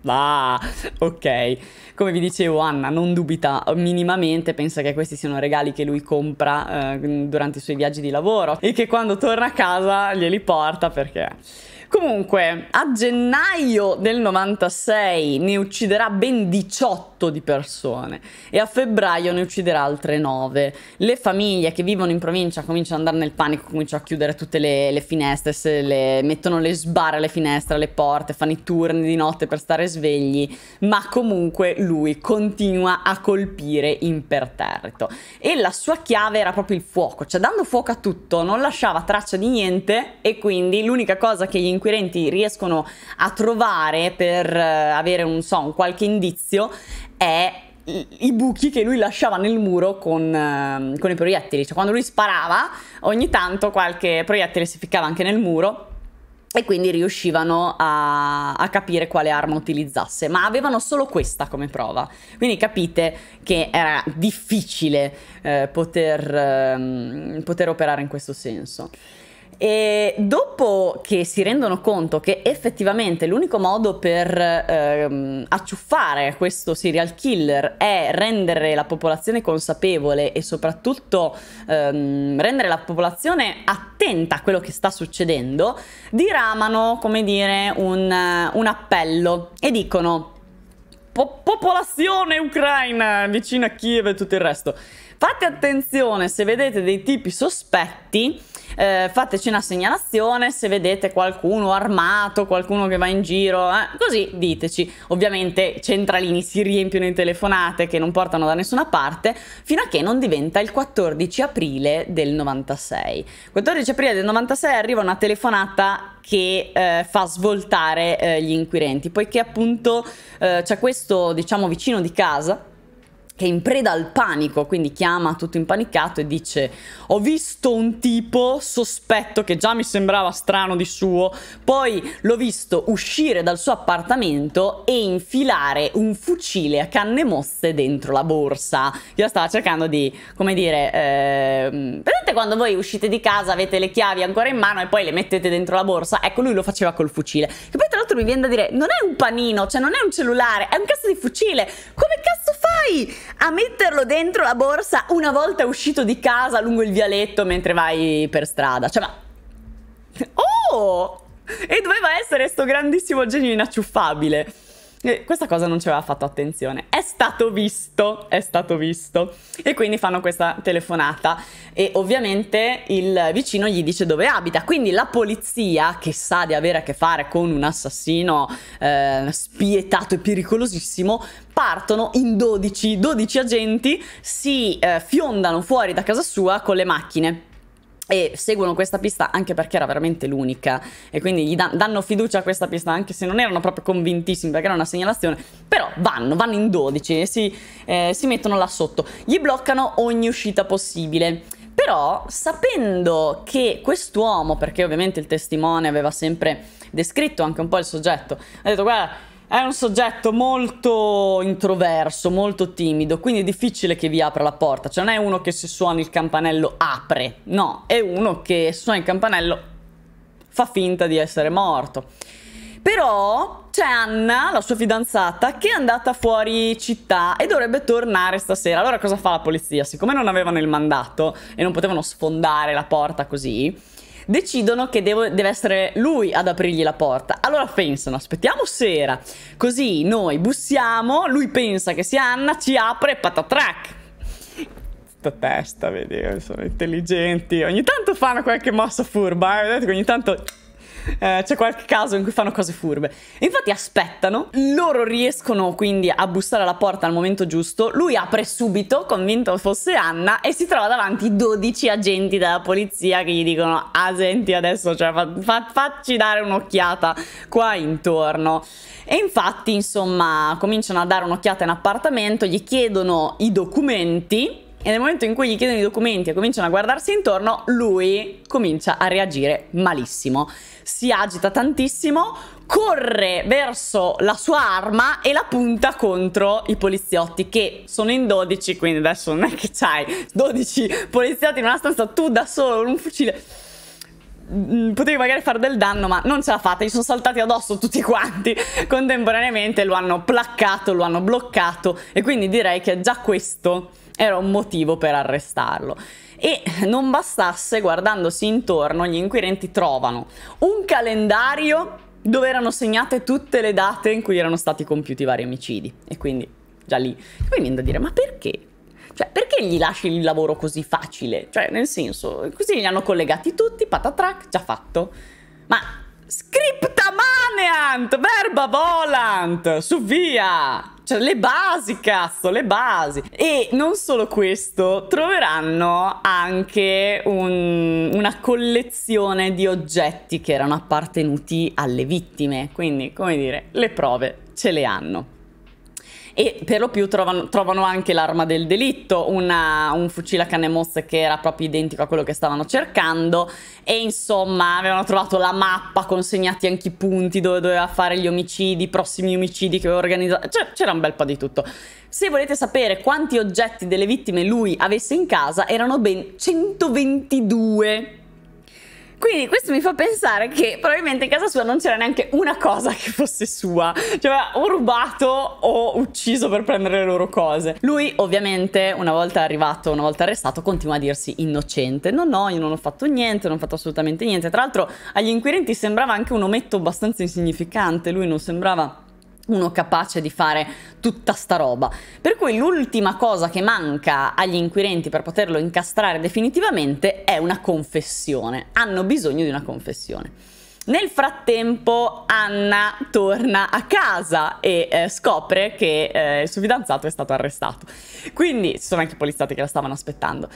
Ah, ok. Come vi dicevo, Anna non dubita minimamente, pensa che questi siano regali che lui compra eh, durante i suoi viaggi di lavoro e che quando torna a casa glieli porta perché Comunque, a gennaio del 96 ne ucciderà ben 18 di persone e a febbraio ne ucciderà altre 9. Le famiglie che vivono in provincia cominciano ad andare nel panico, cominciano a chiudere tutte le, le finestre, le, mettono le sbarre alle finestre, alle porte, fanno i turni di notte per stare svegli, ma comunque lui continua a colpire imperterrito. E la sua chiave era proprio il fuoco, cioè dando fuoco a tutto, non lasciava traccia di niente e quindi l'unica cosa che gli inquirenti riescono a trovare per eh, avere un, so, un qualche indizio è i buchi che lui lasciava nel muro con, ehm, con i proiettili, cioè quando lui sparava ogni tanto qualche proiettile si ficcava anche nel muro e quindi riuscivano a, a, capire quale arma utilizzasse, ma avevano solo questa come prova. Quindi capite che era difficile eh, poter, eh, poter operare in questo senso. E dopo che si rendono conto che effettivamente l'unico modo per ehm, acciuffare questo serial killer è rendere la popolazione consapevole e soprattutto ehm, rendere la popolazione attenta a quello che sta succedendo, diramano, come dire, un, un appello e dicono popolazione ucraina vicina a Kiev e tutto il resto. Fate attenzione se vedete dei tipi sospetti eh, fateci una segnalazione se vedete qualcuno armato, qualcuno che va in giro, eh, così diteci. Ovviamente centralini si riempiono di telefonate che non portano da nessuna parte fino a che non diventa il 14 aprile del 96. 14 aprile del 96 arriva una telefonata che eh, fa svoltare eh, gli inquirenti, poiché appunto eh, c'è questo diciamo vicino di casa che è in preda al panico, quindi chiama tutto impanicato e dice ho visto un tipo sospetto che già mi sembrava strano di suo, poi l'ho visto uscire dal suo appartamento e infilare un fucile a canne mosse dentro la borsa. Io stava cercando di, come dire, eh, vedete quando voi uscite di casa, avete le chiavi ancora in mano e poi le mettete dentro la borsa? Ecco, lui lo faceva col fucile. Che poi tra l'altro mi viene da dire, non è un panino, cioè non è un cellulare, è un cazzo di fucile. Come cazzo mai a metterlo dentro la borsa una volta uscito di casa lungo il vialetto mentre vai per strada. Cioè, ma... Oh! E doveva essere sto grandissimo genio inacciuffabile. E eh, questa cosa non ci aveva fatto attenzione. È stato visto, è stato visto. E quindi fanno questa telefonata e ovviamente il vicino gli dice dove abita. Quindi la polizia, che sa di avere a che fare con un assassino eh, spietato e pericolosissimo, partono in 12, 12 agenti, si eh, fiondano fuori da casa sua con le macchine e seguono questa pista anche perché era veramente l'unica e quindi gli da danno fiducia a questa pista anche se non erano proprio convintissimi perché era una segnalazione però vanno, vanno in 12 e si, eh, si mettono là sotto gli bloccano ogni uscita possibile però sapendo che quest'uomo perché ovviamente il testimone aveva sempre descritto anche un po' il soggetto ha detto guarda è un soggetto molto introverso, molto timido, quindi è difficile che vi apra la porta. Cioè non è uno che se suona il campanello apre, no, è uno che suona il campanello fa finta di essere morto. Però c'è Anna, la sua fidanzata, che è andata fuori città e dovrebbe tornare stasera. Allora cosa fa la polizia? Siccome non avevano il mandato e non potevano sfondare la porta così, decidono che devo, deve essere lui ad aprirgli la porta. Allora pensano, aspettiamo sera, così noi bussiamo, lui pensa che sia Anna, ci apre e patatrac testa, vedi, sono intelligenti. Ogni tanto fanno qualche mossa furba, eh? vedete che ogni tanto eh, c'è qualche caso in cui fanno cose furbe. Infatti aspettano, loro riescono quindi a bussare alla porta al momento giusto, lui apre subito, convinto fosse Anna, e si trova davanti 12 agenti della polizia che gli dicono, ah senti adesso cioè, fa, fa, facci dare un'occhiata qua intorno. E infatti insomma cominciano a dare un'occhiata in appartamento, gli chiedono i documenti, e nel momento in cui gli chiedono i documenti e cominciano a guardarsi intorno, lui comincia a reagire malissimo. Si agita tantissimo, corre verso la sua arma e la punta contro i poliziotti che sono in 12, quindi adesso non è che c'hai 12 poliziotti in una stanza tu da solo con un fucile mm, potevi magari fare del danno, ma non ce l'ha fatta. Gli sono saltati addosso tutti quanti contemporaneamente, lo hanno placcato, lo hanno bloccato. E quindi direi che già questo era un motivo per arrestarlo. E non bastasse, guardandosi intorno, gli inquirenti trovano un calendario dove erano segnate tutte le date in cui erano stati compiuti vari omicidi. E quindi già lì. Poi viene da dire, ma perché? Cioè, perché gli lasci il lavoro così facile? Cioè, nel senso, così li hanno collegati tutti, patatrac, già fatto. Ma Scriptamaneant! verba volant, su via! Cioè, le basi, cazzo, le basi. E non solo questo, troveranno anche un, una collezione di oggetti che erano appartenuti alle vittime. Quindi, come dire, le prove ce le hanno e per lo più trovano, trovano anche l'arma del delitto, una, un fucile a canne mosse che era proprio identico a quello che stavano cercando e insomma avevano trovato la mappa, consegnati anche i punti dove doveva fare gli omicidi, i prossimi omicidi che aveva organizzato, cioè c'era un bel po' di tutto. Se volete sapere quanti oggetti delle vittime lui avesse in casa, erano ben 122. Quindi questo mi fa pensare che probabilmente in casa sua non c'era neanche una cosa che fosse sua, cioè o rubato o ucciso per prendere le loro cose. Lui ovviamente una volta arrivato, una volta arrestato, continua a dirsi innocente. No, no, io non ho fatto niente, non ho fatto assolutamente niente. Tra l'altro agli inquirenti sembrava anche un ometto abbastanza insignificante, lui non sembrava uno capace di fare tutta sta roba. Per cui l'ultima cosa che manca agli inquirenti per poterlo incastrare definitivamente è una confessione. Hanno bisogno di una confessione. Nel frattempo Anna torna a casa e eh, scopre che eh, il suo fidanzato è stato arrestato. Quindi ci sono anche i poliziotti che la stavano aspettando.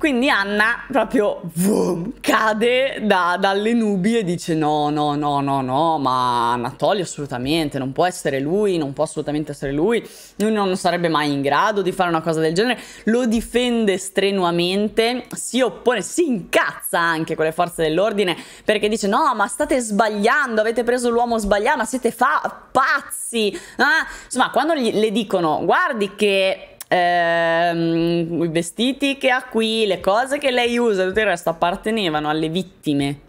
Quindi Anna proprio vroom, cade da, dalle nubi e dice no, no, no, no, no, ma Anatoly assolutamente, non può essere lui, non può assolutamente essere lui, lui non sarebbe mai in grado di fare una cosa del genere, lo difende strenuamente, si oppone, si incazza anche con le forze dell'ordine perché dice no, ma state sbagliando, avete preso l'uomo sbagliato, ma siete fa- pazzi. Ah? Insomma, quando gli, le dicono guardi che ehm, i vestiti che ha qui, le cose che lei usa, tutto il resto appartenevano alle vittime.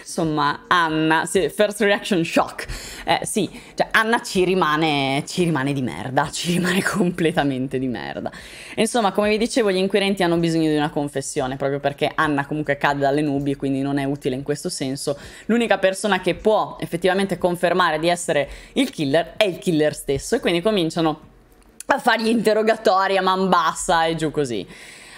Insomma, Anna, first reaction shock eh, sì, cioè, Anna ci rimane, ci rimane di merda, *laughs* ci rimane completamente di merda. Insomma, come vi dicevo, gli inquirenti hanno bisogno di una confessione, proprio perché Anna comunque cade dalle nubi e quindi non è utile in questo senso. L'unica persona che può effettivamente confermare di essere il killer è il killer stesso e quindi cominciano a fargli interrogatori a man bassa e giù così.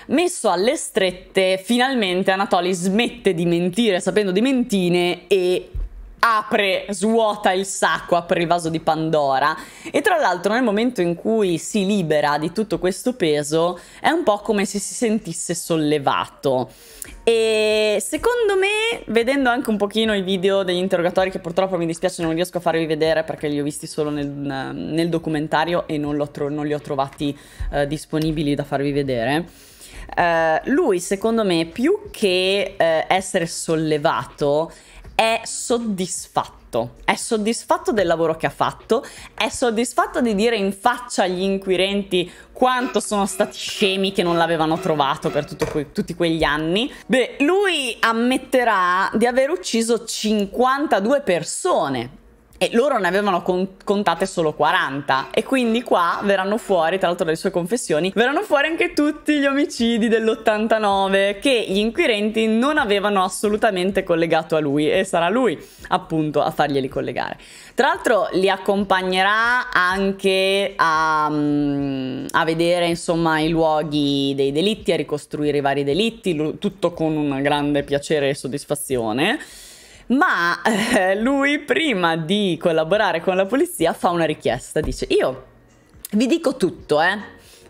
Messo alle strette, finalmente Anatoly smette di mentire sapendo di mentine e apre, svuota il sacco, apre il vaso di Pandora e tra l'altro nel momento in cui si libera di tutto questo peso è un po' come se si sentisse sollevato e secondo me vedendo anche un pochino i video degli interrogatori che purtroppo mi dispiace non riesco a farvi vedere perché li ho visti solo nel, nel documentario e non, non, li ho trovati eh, disponibili da farvi vedere eh, lui secondo me più che eh, essere sollevato è soddisfatto, è soddisfatto del lavoro che ha fatto, è soddisfatto di dire in faccia agli inquirenti quanto sono stati scemi che non l'avevano trovato per que tutti quegli anni. Beh, lui ammetterà di aver ucciso 52 persone e loro ne avevano con contate solo 40 e quindi qua verranno fuori tra l'altro dalle sue confessioni verranno fuori anche tutti gli omicidi dell'89 che gli inquirenti non avevano assolutamente collegato a lui e sarà lui appunto a farglieli collegare tra l'altro li accompagnerà anche a, mm, a vedere insomma i luoghi dei delitti a ricostruire i vari delitti tutto con un grande piacere e soddisfazione ma eh, lui prima di collaborare con la polizia fa una richiesta, dice io vi dico tutto, eh,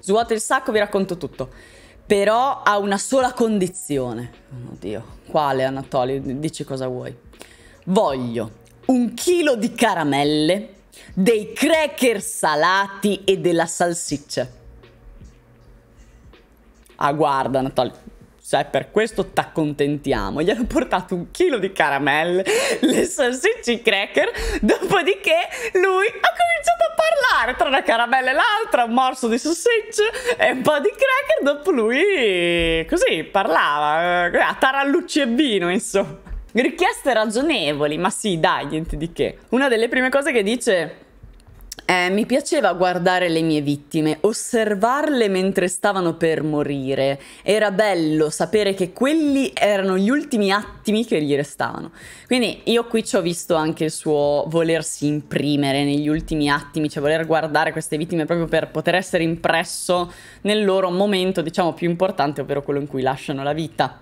svuoto il sacco, vi racconto tutto, però ha una sola condizione. Oddio, quale Anatolio? Dici cosa vuoi. Voglio un chilo di caramelle, dei cracker salati e della salsiccia. Ah, guarda, Anatolio. Cioè, per questo t'accontentiamo. Gli hanno portato un chilo di caramelle, le salsicce cracker, dopodiché lui ha cominciato a parlare tra una caramella e l'altra, un morso di salsicce e un po' di cracker, dopo lui così parlava, eh, a tarallucci e vino, insomma. Richieste ragionevoli, ma sì, dai, niente di che. Una delle prime cose che dice eh, mi piaceva guardare le mie vittime, osservarle mentre stavano per morire. Era bello sapere che quelli erano gli ultimi attimi che gli restavano. Quindi io qui ci ho visto anche il suo volersi imprimere negli ultimi attimi, cioè voler guardare queste vittime proprio per poter essere impresso nel loro momento, diciamo, più importante, ovvero quello in cui lasciano la vita.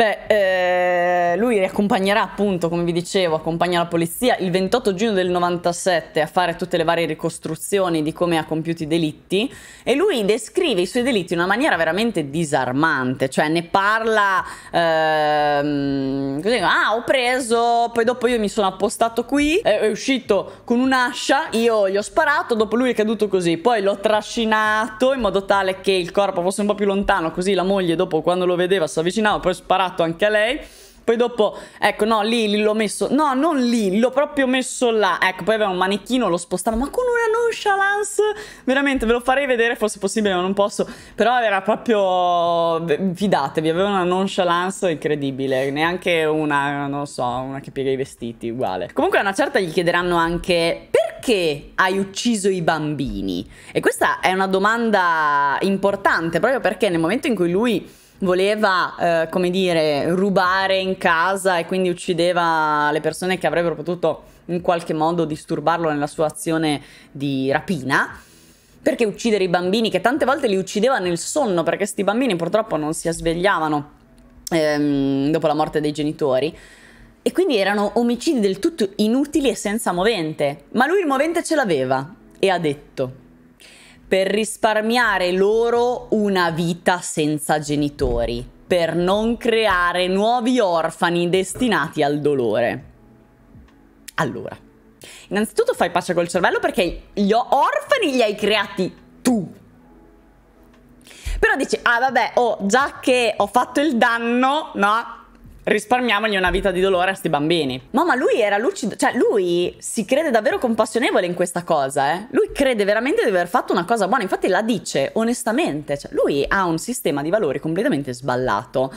Beh, eh, lui riaccompagnerà appunto, come vi dicevo, accompagna la polizia il 28 giugno del 97 a fare tutte le varie ricostruzioni di come ha compiuto i delitti e lui descrive i suoi delitti in una maniera veramente disarmante, cioè ne parla ehm, così, ah ho preso, poi dopo io mi sono appostato qui, è, uscito con un'ascia, io gli ho sparato, dopo lui è caduto così, poi l'ho trascinato in modo tale che il corpo fosse un po' più lontano, così la moglie dopo quando lo vedeva si avvicinava, poi sparato fatto anche lei. Poi dopo, ecco, no, lì, lì l'ho messo, no, non lì, l'ho proprio messo là. Ecco, poi aveva un manichino, l'ho spostato, ma con una nonchalance, veramente, ve lo farei vedere, forse possibile, ma non posso. Però era proprio, fidatevi, aveva una nonchalance incredibile, neanche una, non so, una che piega i vestiti, uguale. Comunque a una certa gli chiederanno anche, perché hai ucciso i bambini? E questa è una domanda importante, proprio perché nel momento in cui lui voleva, eh, come dire, rubare in casa e quindi uccideva le persone che avrebbero potuto in qualche modo disturbarlo nella sua azione di rapina. Perché uccidere i bambini, che tante volte li uccideva nel sonno, perché questi bambini purtroppo non si svegliavano ehm, dopo la morte dei genitori. E quindi erano omicidi del tutto inutili e senza movente. Ma lui il movente ce l'aveva e ha detto: per risparmiare loro una vita senza genitori, per non creare nuovi orfani destinati al dolore. Allora, innanzitutto fai pace col cervello perché gli orfani li hai creati tu. Però dici, ah vabbè, oh, già che ho fatto il danno, no? risparmiamogli una vita di dolore a sti bambini. No, ma lui era lucido, cioè lui si crede davvero compassionevole in questa cosa, eh. Lui crede veramente di aver fatto una cosa buona, infatti la dice onestamente, cioè lui ha un sistema di valori completamente sballato.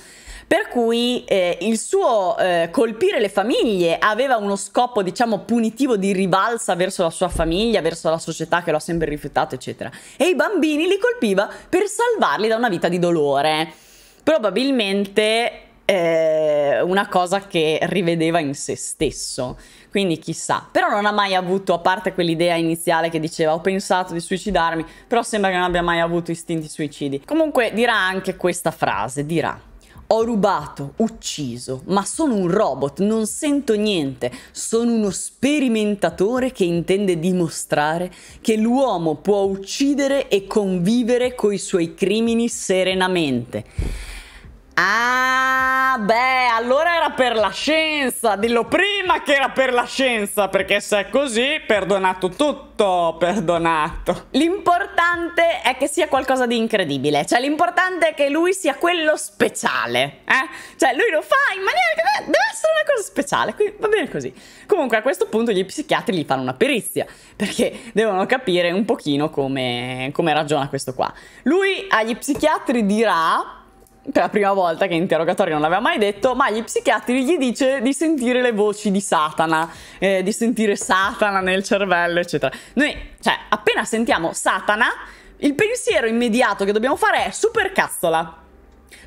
Per cui eh, il suo eh, colpire le famiglie aveva uno scopo, diciamo, punitivo di rivalsa verso la sua famiglia, verso la società che lo ha sempre rifiutato, eccetera. E i bambini li colpiva per salvarli da una vita di dolore. Probabilmente eh, una cosa che rivedeva in se stesso. Quindi chissà, però non ha mai avuto, a parte quell'idea iniziale che diceva ho pensato di suicidarmi, però sembra che non abbia mai avuto istinti suicidi. Comunque dirà anche questa frase, dirà ho rubato, ucciso, ma sono un robot, non sento niente, sono uno sperimentatore che intende dimostrare che l'uomo può uccidere e convivere coi suoi crimini serenamente. Ah, beh, allora era per la scienza. Dillo prima che era per la scienza, perché se è così, perdonato tutto, perdonato. L'importante è che sia qualcosa di incredibile. Cioè, l'importante è che lui sia quello speciale, eh? Cioè, lui lo fa in maniera che deve, essere una cosa speciale, quindi va bene così. Comunque, a questo punto gli psichiatri gli fanno una perizia, perché devono capire un pochino come, come ragiona questo qua. Lui agli psichiatri dirà per la prima volta che interrogatorio non l'aveva mai detto, ma gli psichiatri gli dice di sentire le voci di Satana, eh, di sentire Satana nel cervello, eccetera. Noi, cioè, appena sentiamo Satana, il pensiero immediato che dobbiamo fare è supercazzola.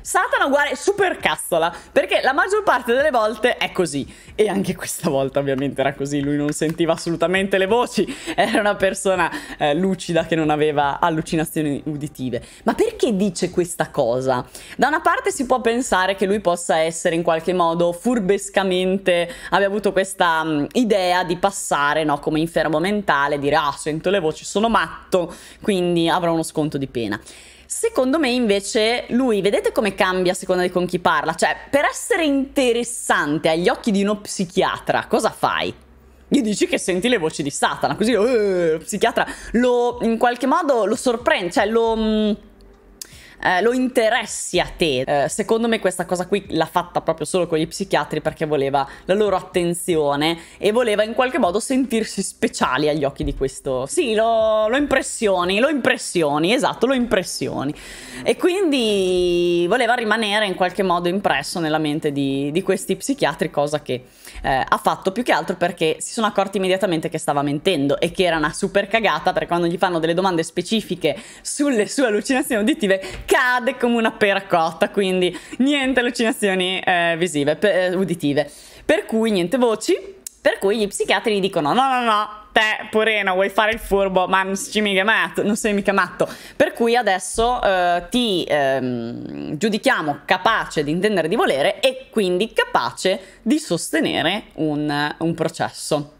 Satana uguale supercazzola, perché la maggior parte delle volte è così. E anche questa volta ovviamente era così, lui non sentiva assolutamente le voci, era una persona eh, lucida che non aveva allucinazioni uditive. Ma perché dice questa cosa? Da una parte si può pensare che lui possa essere in qualche modo furbescamente, abbia avuto questa mh, mm, idea di passare no, come infermo mentale, dire ah sento le voci, sono matto, quindi avrò uno sconto di pena. Secondo me invece lui, vedete come cambia a seconda di con chi parla? Cioè, per essere interessante agli occhi di uno psichiatra, cosa fai? Gli dici che senti le voci di Satana, così eh, lo psichiatra lo in qualche modo lo sorprende, cioè lo... Mh, mm, eh, lo interessi a te. Eh, secondo me questa cosa qui l'ha fatta proprio solo con gli psichiatri perché voleva la loro attenzione e voleva in qualche modo sentirsi speciali agli occhi di questo. Sì, lo, lo impressioni, lo impressioni, esatto, lo impressioni. E quindi voleva rimanere in qualche modo impresso nella mente di, di questi psichiatri, cosa che eh, ha fatto più che altro perché si sono accorti immediatamente che stava mentendo e che era una super cagata perché quando gli fanno delle domande specifiche sulle sue allucinazioni uditive cade come una pera cotta, quindi niente allucinazioni eh, visive, per, eh, uditive. Per cui niente voci, per cui gli psichiatri gli dicono no no no, te Poreno vuoi fare il furbo ma non sei mica matto, non sei mica matto. Per cui adesso eh, ti ehm, giudichiamo capace di intendere di volere e quindi capace di sostenere un, un processo.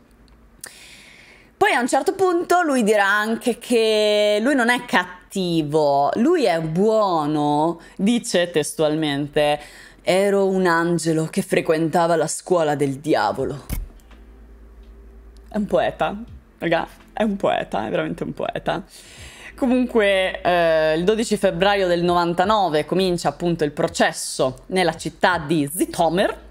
Poi a un certo punto lui dirà anche che lui non è cattivo, lui è buono, dice testualmente, ero un angelo che frequentava la scuola del diavolo è un poeta, raga, è un poeta, è veramente un poeta. Comunque eh, il 12 febbraio del 99 comincia appunto il processo nella città di Zitomer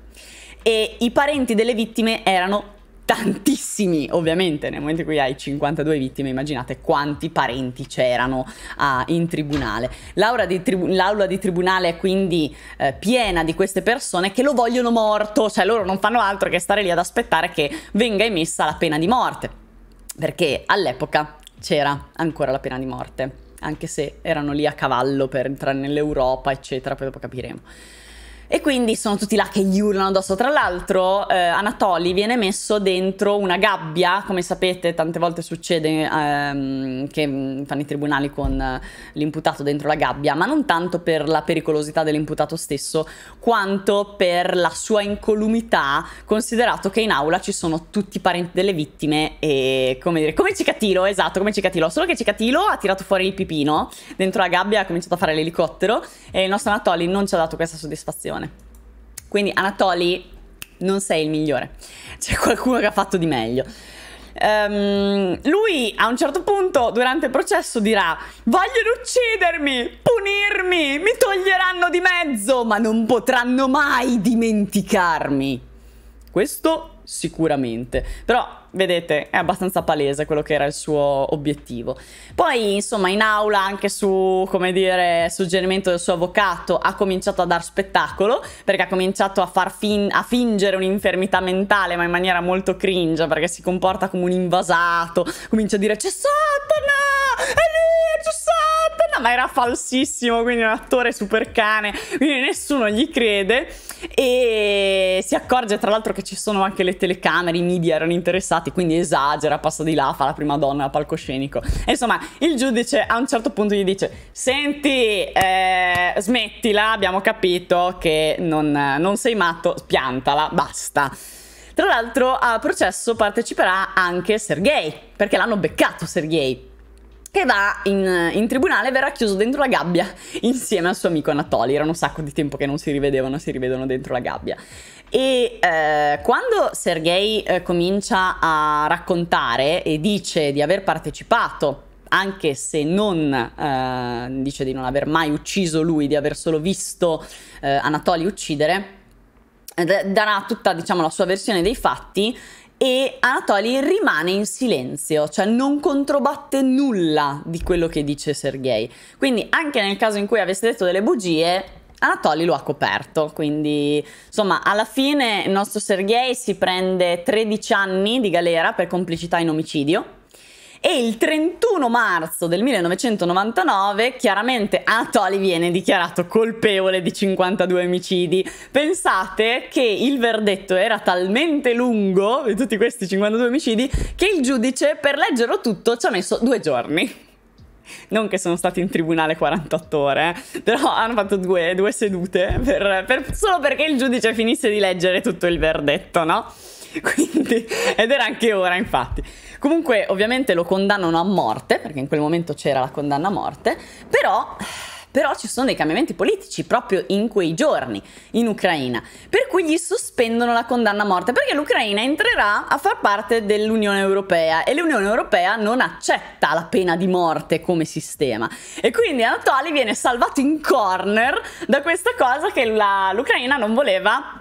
e i parenti delle vittime erano tantissimi, ovviamente nel momento in cui hai 52 vittime immaginate quanti parenti c'erano ah, in tribunale. L'aula di, tribu di, tribunale è quindi eh, piena di queste persone che lo vogliono morto, cioè loro non fanno altro che stare lì ad aspettare che venga emessa la pena di morte, perché all'epoca c'era ancora la pena di morte, anche se erano lì a cavallo per entrare nell'Europa, eccetera, poi dopo capiremo. E quindi sono tutti là che gli urlano addosso. Tra l'altro, eh, Anatoli viene messo dentro una gabbia, come sapete, tante volte succede ehm, che mm, fanno i tribunali con eh, l'imputato dentro la gabbia, ma non tanto per la pericolosità dell'imputato stesso, quanto per la sua incolumità, considerato che in aula ci sono tutti i parenti delle vittime e come dire, come Cicatilo, esatto, come Cicatilo, solo che Cicatilo ha tirato fuori il pipino dentro la gabbia, ha cominciato a fare l'elicottero e il nostro Anatoli non ci ha dato questa soddisfazione posizione. Quindi Anatoli, non sei il migliore, c'è qualcuno che ha fatto di meglio. Um, lui a un certo punto durante il processo dirà vogliono uccidermi, punirmi, mi toglieranno di mezzo, ma non potranno mai dimenticarmi. Questo sicuramente. Però vedete, è abbastanza palese quello che era il suo obiettivo. Poi, insomma, in aula, anche su, come dire, suggerimento del suo avvocato, ha cominciato a dar spettacolo, perché ha cominciato a, far fin a fingere un'infermità mentale, ma in maniera molto cringe, perché si comporta come un invasato, comincia a dire c'è Satana, è lì, c'è Satana, ma era falsissimo, quindi un attore super cane, quindi nessuno gli crede, e si accorge tra l'altro che ci sono anche le telecamere, i media erano interessati sposati, quindi esagera, passa di là, fa la prima donna al palcoscenico. E insomma, il giudice a un certo punto gli dice, senti, eh, smettila, abbiamo capito che non, non sei matto, piantala, basta. Tra l'altro al processo parteciperà anche Sergei, perché l'hanno beccato Sergei, che va in, in, tribunale e verrà chiuso dentro la gabbia insieme al suo amico Anatoli. Era un sacco di tempo che non si rivedevano, si rivedono dentro la gabbia. E eh, quando Sergei eh, comincia a raccontare e dice di aver partecipato anche se non eh, dice di non aver mai ucciso lui, di aver solo visto eh, Anatoli uccidere, darà tutta diciamo, la sua versione dei fatti e Anatoly rimane in silenzio, cioè non controbatte nulla di quello che dice Sergei. Quindi anche nel caso in cui avesse detto delle bugie, Anatoly lo ha coperto, quindi insomma alla fine il nostro Sergei si prende 13 anni di galera per complicità in omicidio e il 31 marzo del 1999 chiaramente Anatoly viene dichiarato colpevole di 52 omicidi. Pensate che il verdetto era talmente lungo di tutti questi 52 omicidi che il giudice per leggerlo tutto ci ha messo due giorni non che sono stati in tribunale 48 ore, eh. però hanno fatto due, due sedute per, per, solo perché il giudice finisse di leggere tutto il verdetto, no? Quindi, ed era anche ora, infatti. Comunque, ovviamente lo condannano a morte, perché in quel momento c'era la condanna a morte, però però ci sono dei cambiamenti politici proprio in quei giorni in Ucraina, per cui gli sospendono la condanna a morte perché l'Ucraina entrerà a far parte dell'Unione Europea e l'Unione Europea non accetta la pena di morte come sistema e quindi Anatoly viene salvato in corner da questa cosa che l'Ucraina non voleva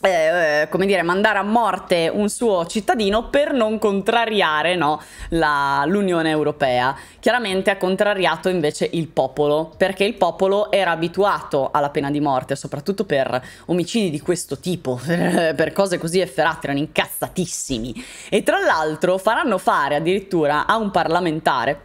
eh, come dire, mandare a morte un suo cittadino per non contrariare no, l'Unione Europea. Chiaramente ha contrariato invece il popolo, perché il popolo era abituato alla pena di morte, soprattutto per omicidi di questo tipo, *laughs* per cose così efferate, erano incazzatissimi. E tra l'altro faranno fare addirittura a un parlamentare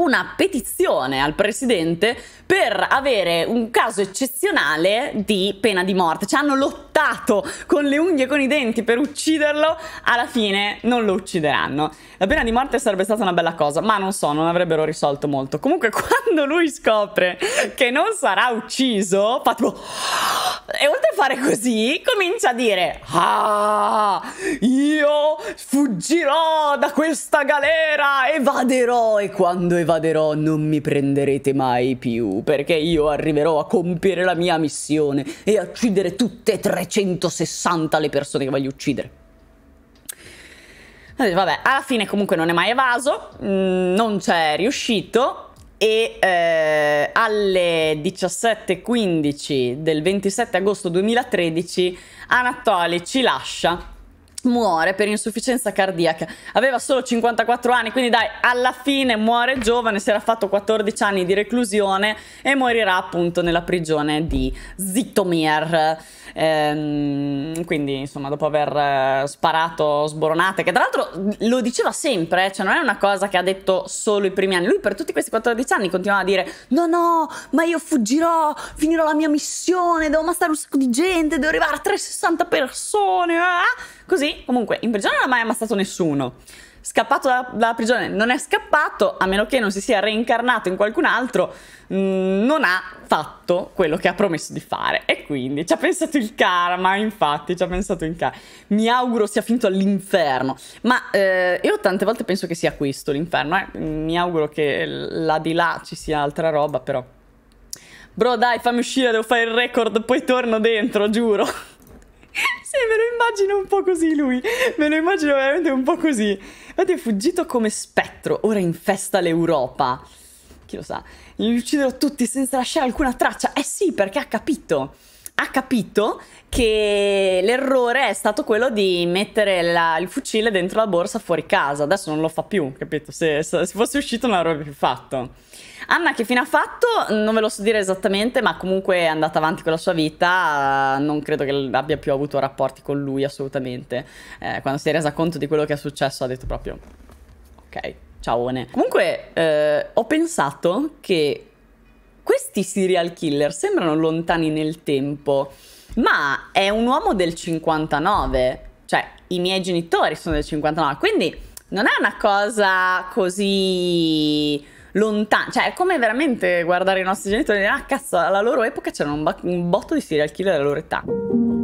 una petizione al presidente per avere un caso eccezionale di pena di morte. Ci hanno lottato con le unghie e con i denti per ucciderlo, alla fine non lo uccideranno. La pena di morte sarebbe stata una bella cosa, ma non so, non avrebbero risolto molto. Comunque *laughs* quando lui scopre che non sarà ucciso, fa tipo... Ah! E oltre a fare così, comincia a dire... Ah, io fuggirò da questa galera, evaderò e quando evaderò non mi prenderete mai più perché io arriverò a compiere la mia missione e a uccidere tutte e 360 le persone che voglio uccidere. Vabbè, alla fine comunque non è mai evaso, mm, non c'è riuscito e eh, alle 17.15 del 27 agosto 2013 Anatoly ci lascia muore per insufficienza cardiaca. Aveva solo 54 anni, quindi dai, alla fine muore giovane, si era fatto 14 anni di reclusione e morirà appunto nella prigione di Zitomir. Ehm, quindi, insomma, dopo aver eh, sparato sboronate, che tra l'altro lo diceva sempre, eh, cioè non è una cosa che ha detto solo i primi anni. Lui per tutti questi 14 anni continuava a dire "No, no, ma io fuggirò, finirò la mia missione, devo ammazzare un sacco di gente, devo arrivare a 360 persone". Eh? Così, comunque, in prigione non ha mai ammazzato nessuno. Scappato da, dalla prigione non è scappato, a meno che non si sia reincarnato in qualcun altro, mh, mm, non ha fatto quello che ha promesso di fare. E quindi ci ha pensato il karma, infatti, ci ha pensato il karma. Mi auguro sia finito all'inferno. Ma eh, io tante volte penso che sia questo l'inferno, eh. Mi auguro che là di là ci sia altra roba, però... Bro, dai, fammi uscire, devo fare il record, poi torno dentro, giuro. *laughs* sì, me lo immagino un po' così lui. Me lo immagino veramente un po' così. Infatti è fuggito come spettro, ora infesta l'Europa. Chi lo sa? Li ucciderò tutti senza lasciare alcuna traccia. Eh sì, perché ha capito. Ha capito che l'errore è stato quello di mettere la, il fucile dentro la borsa fuori casa. Adesso non lo fa più, capito? Se, se fosse uscito non l'avrebbe più fatto. Anna che fine ha fatto non ve lo so dire esattamente, ma comunque è andata avanti con la sua vita, non credo che abbia più avuto rapporti con lui assolutamente. Eh, quando si è resa conto di quello che è successo ha detto proprio ok, ciaoone. Comunque eh, ho pensato che questi serial killer sembrano lontani nel tempo, ma è un uomo del 59, cioè i miei genitori sono del 59, quindi non è una cosa così lontano, cioè è come veramente guardare i nostri genitori e dire ah cazzo alla loro epoca c'era un, un botto di serial killer alla loro età.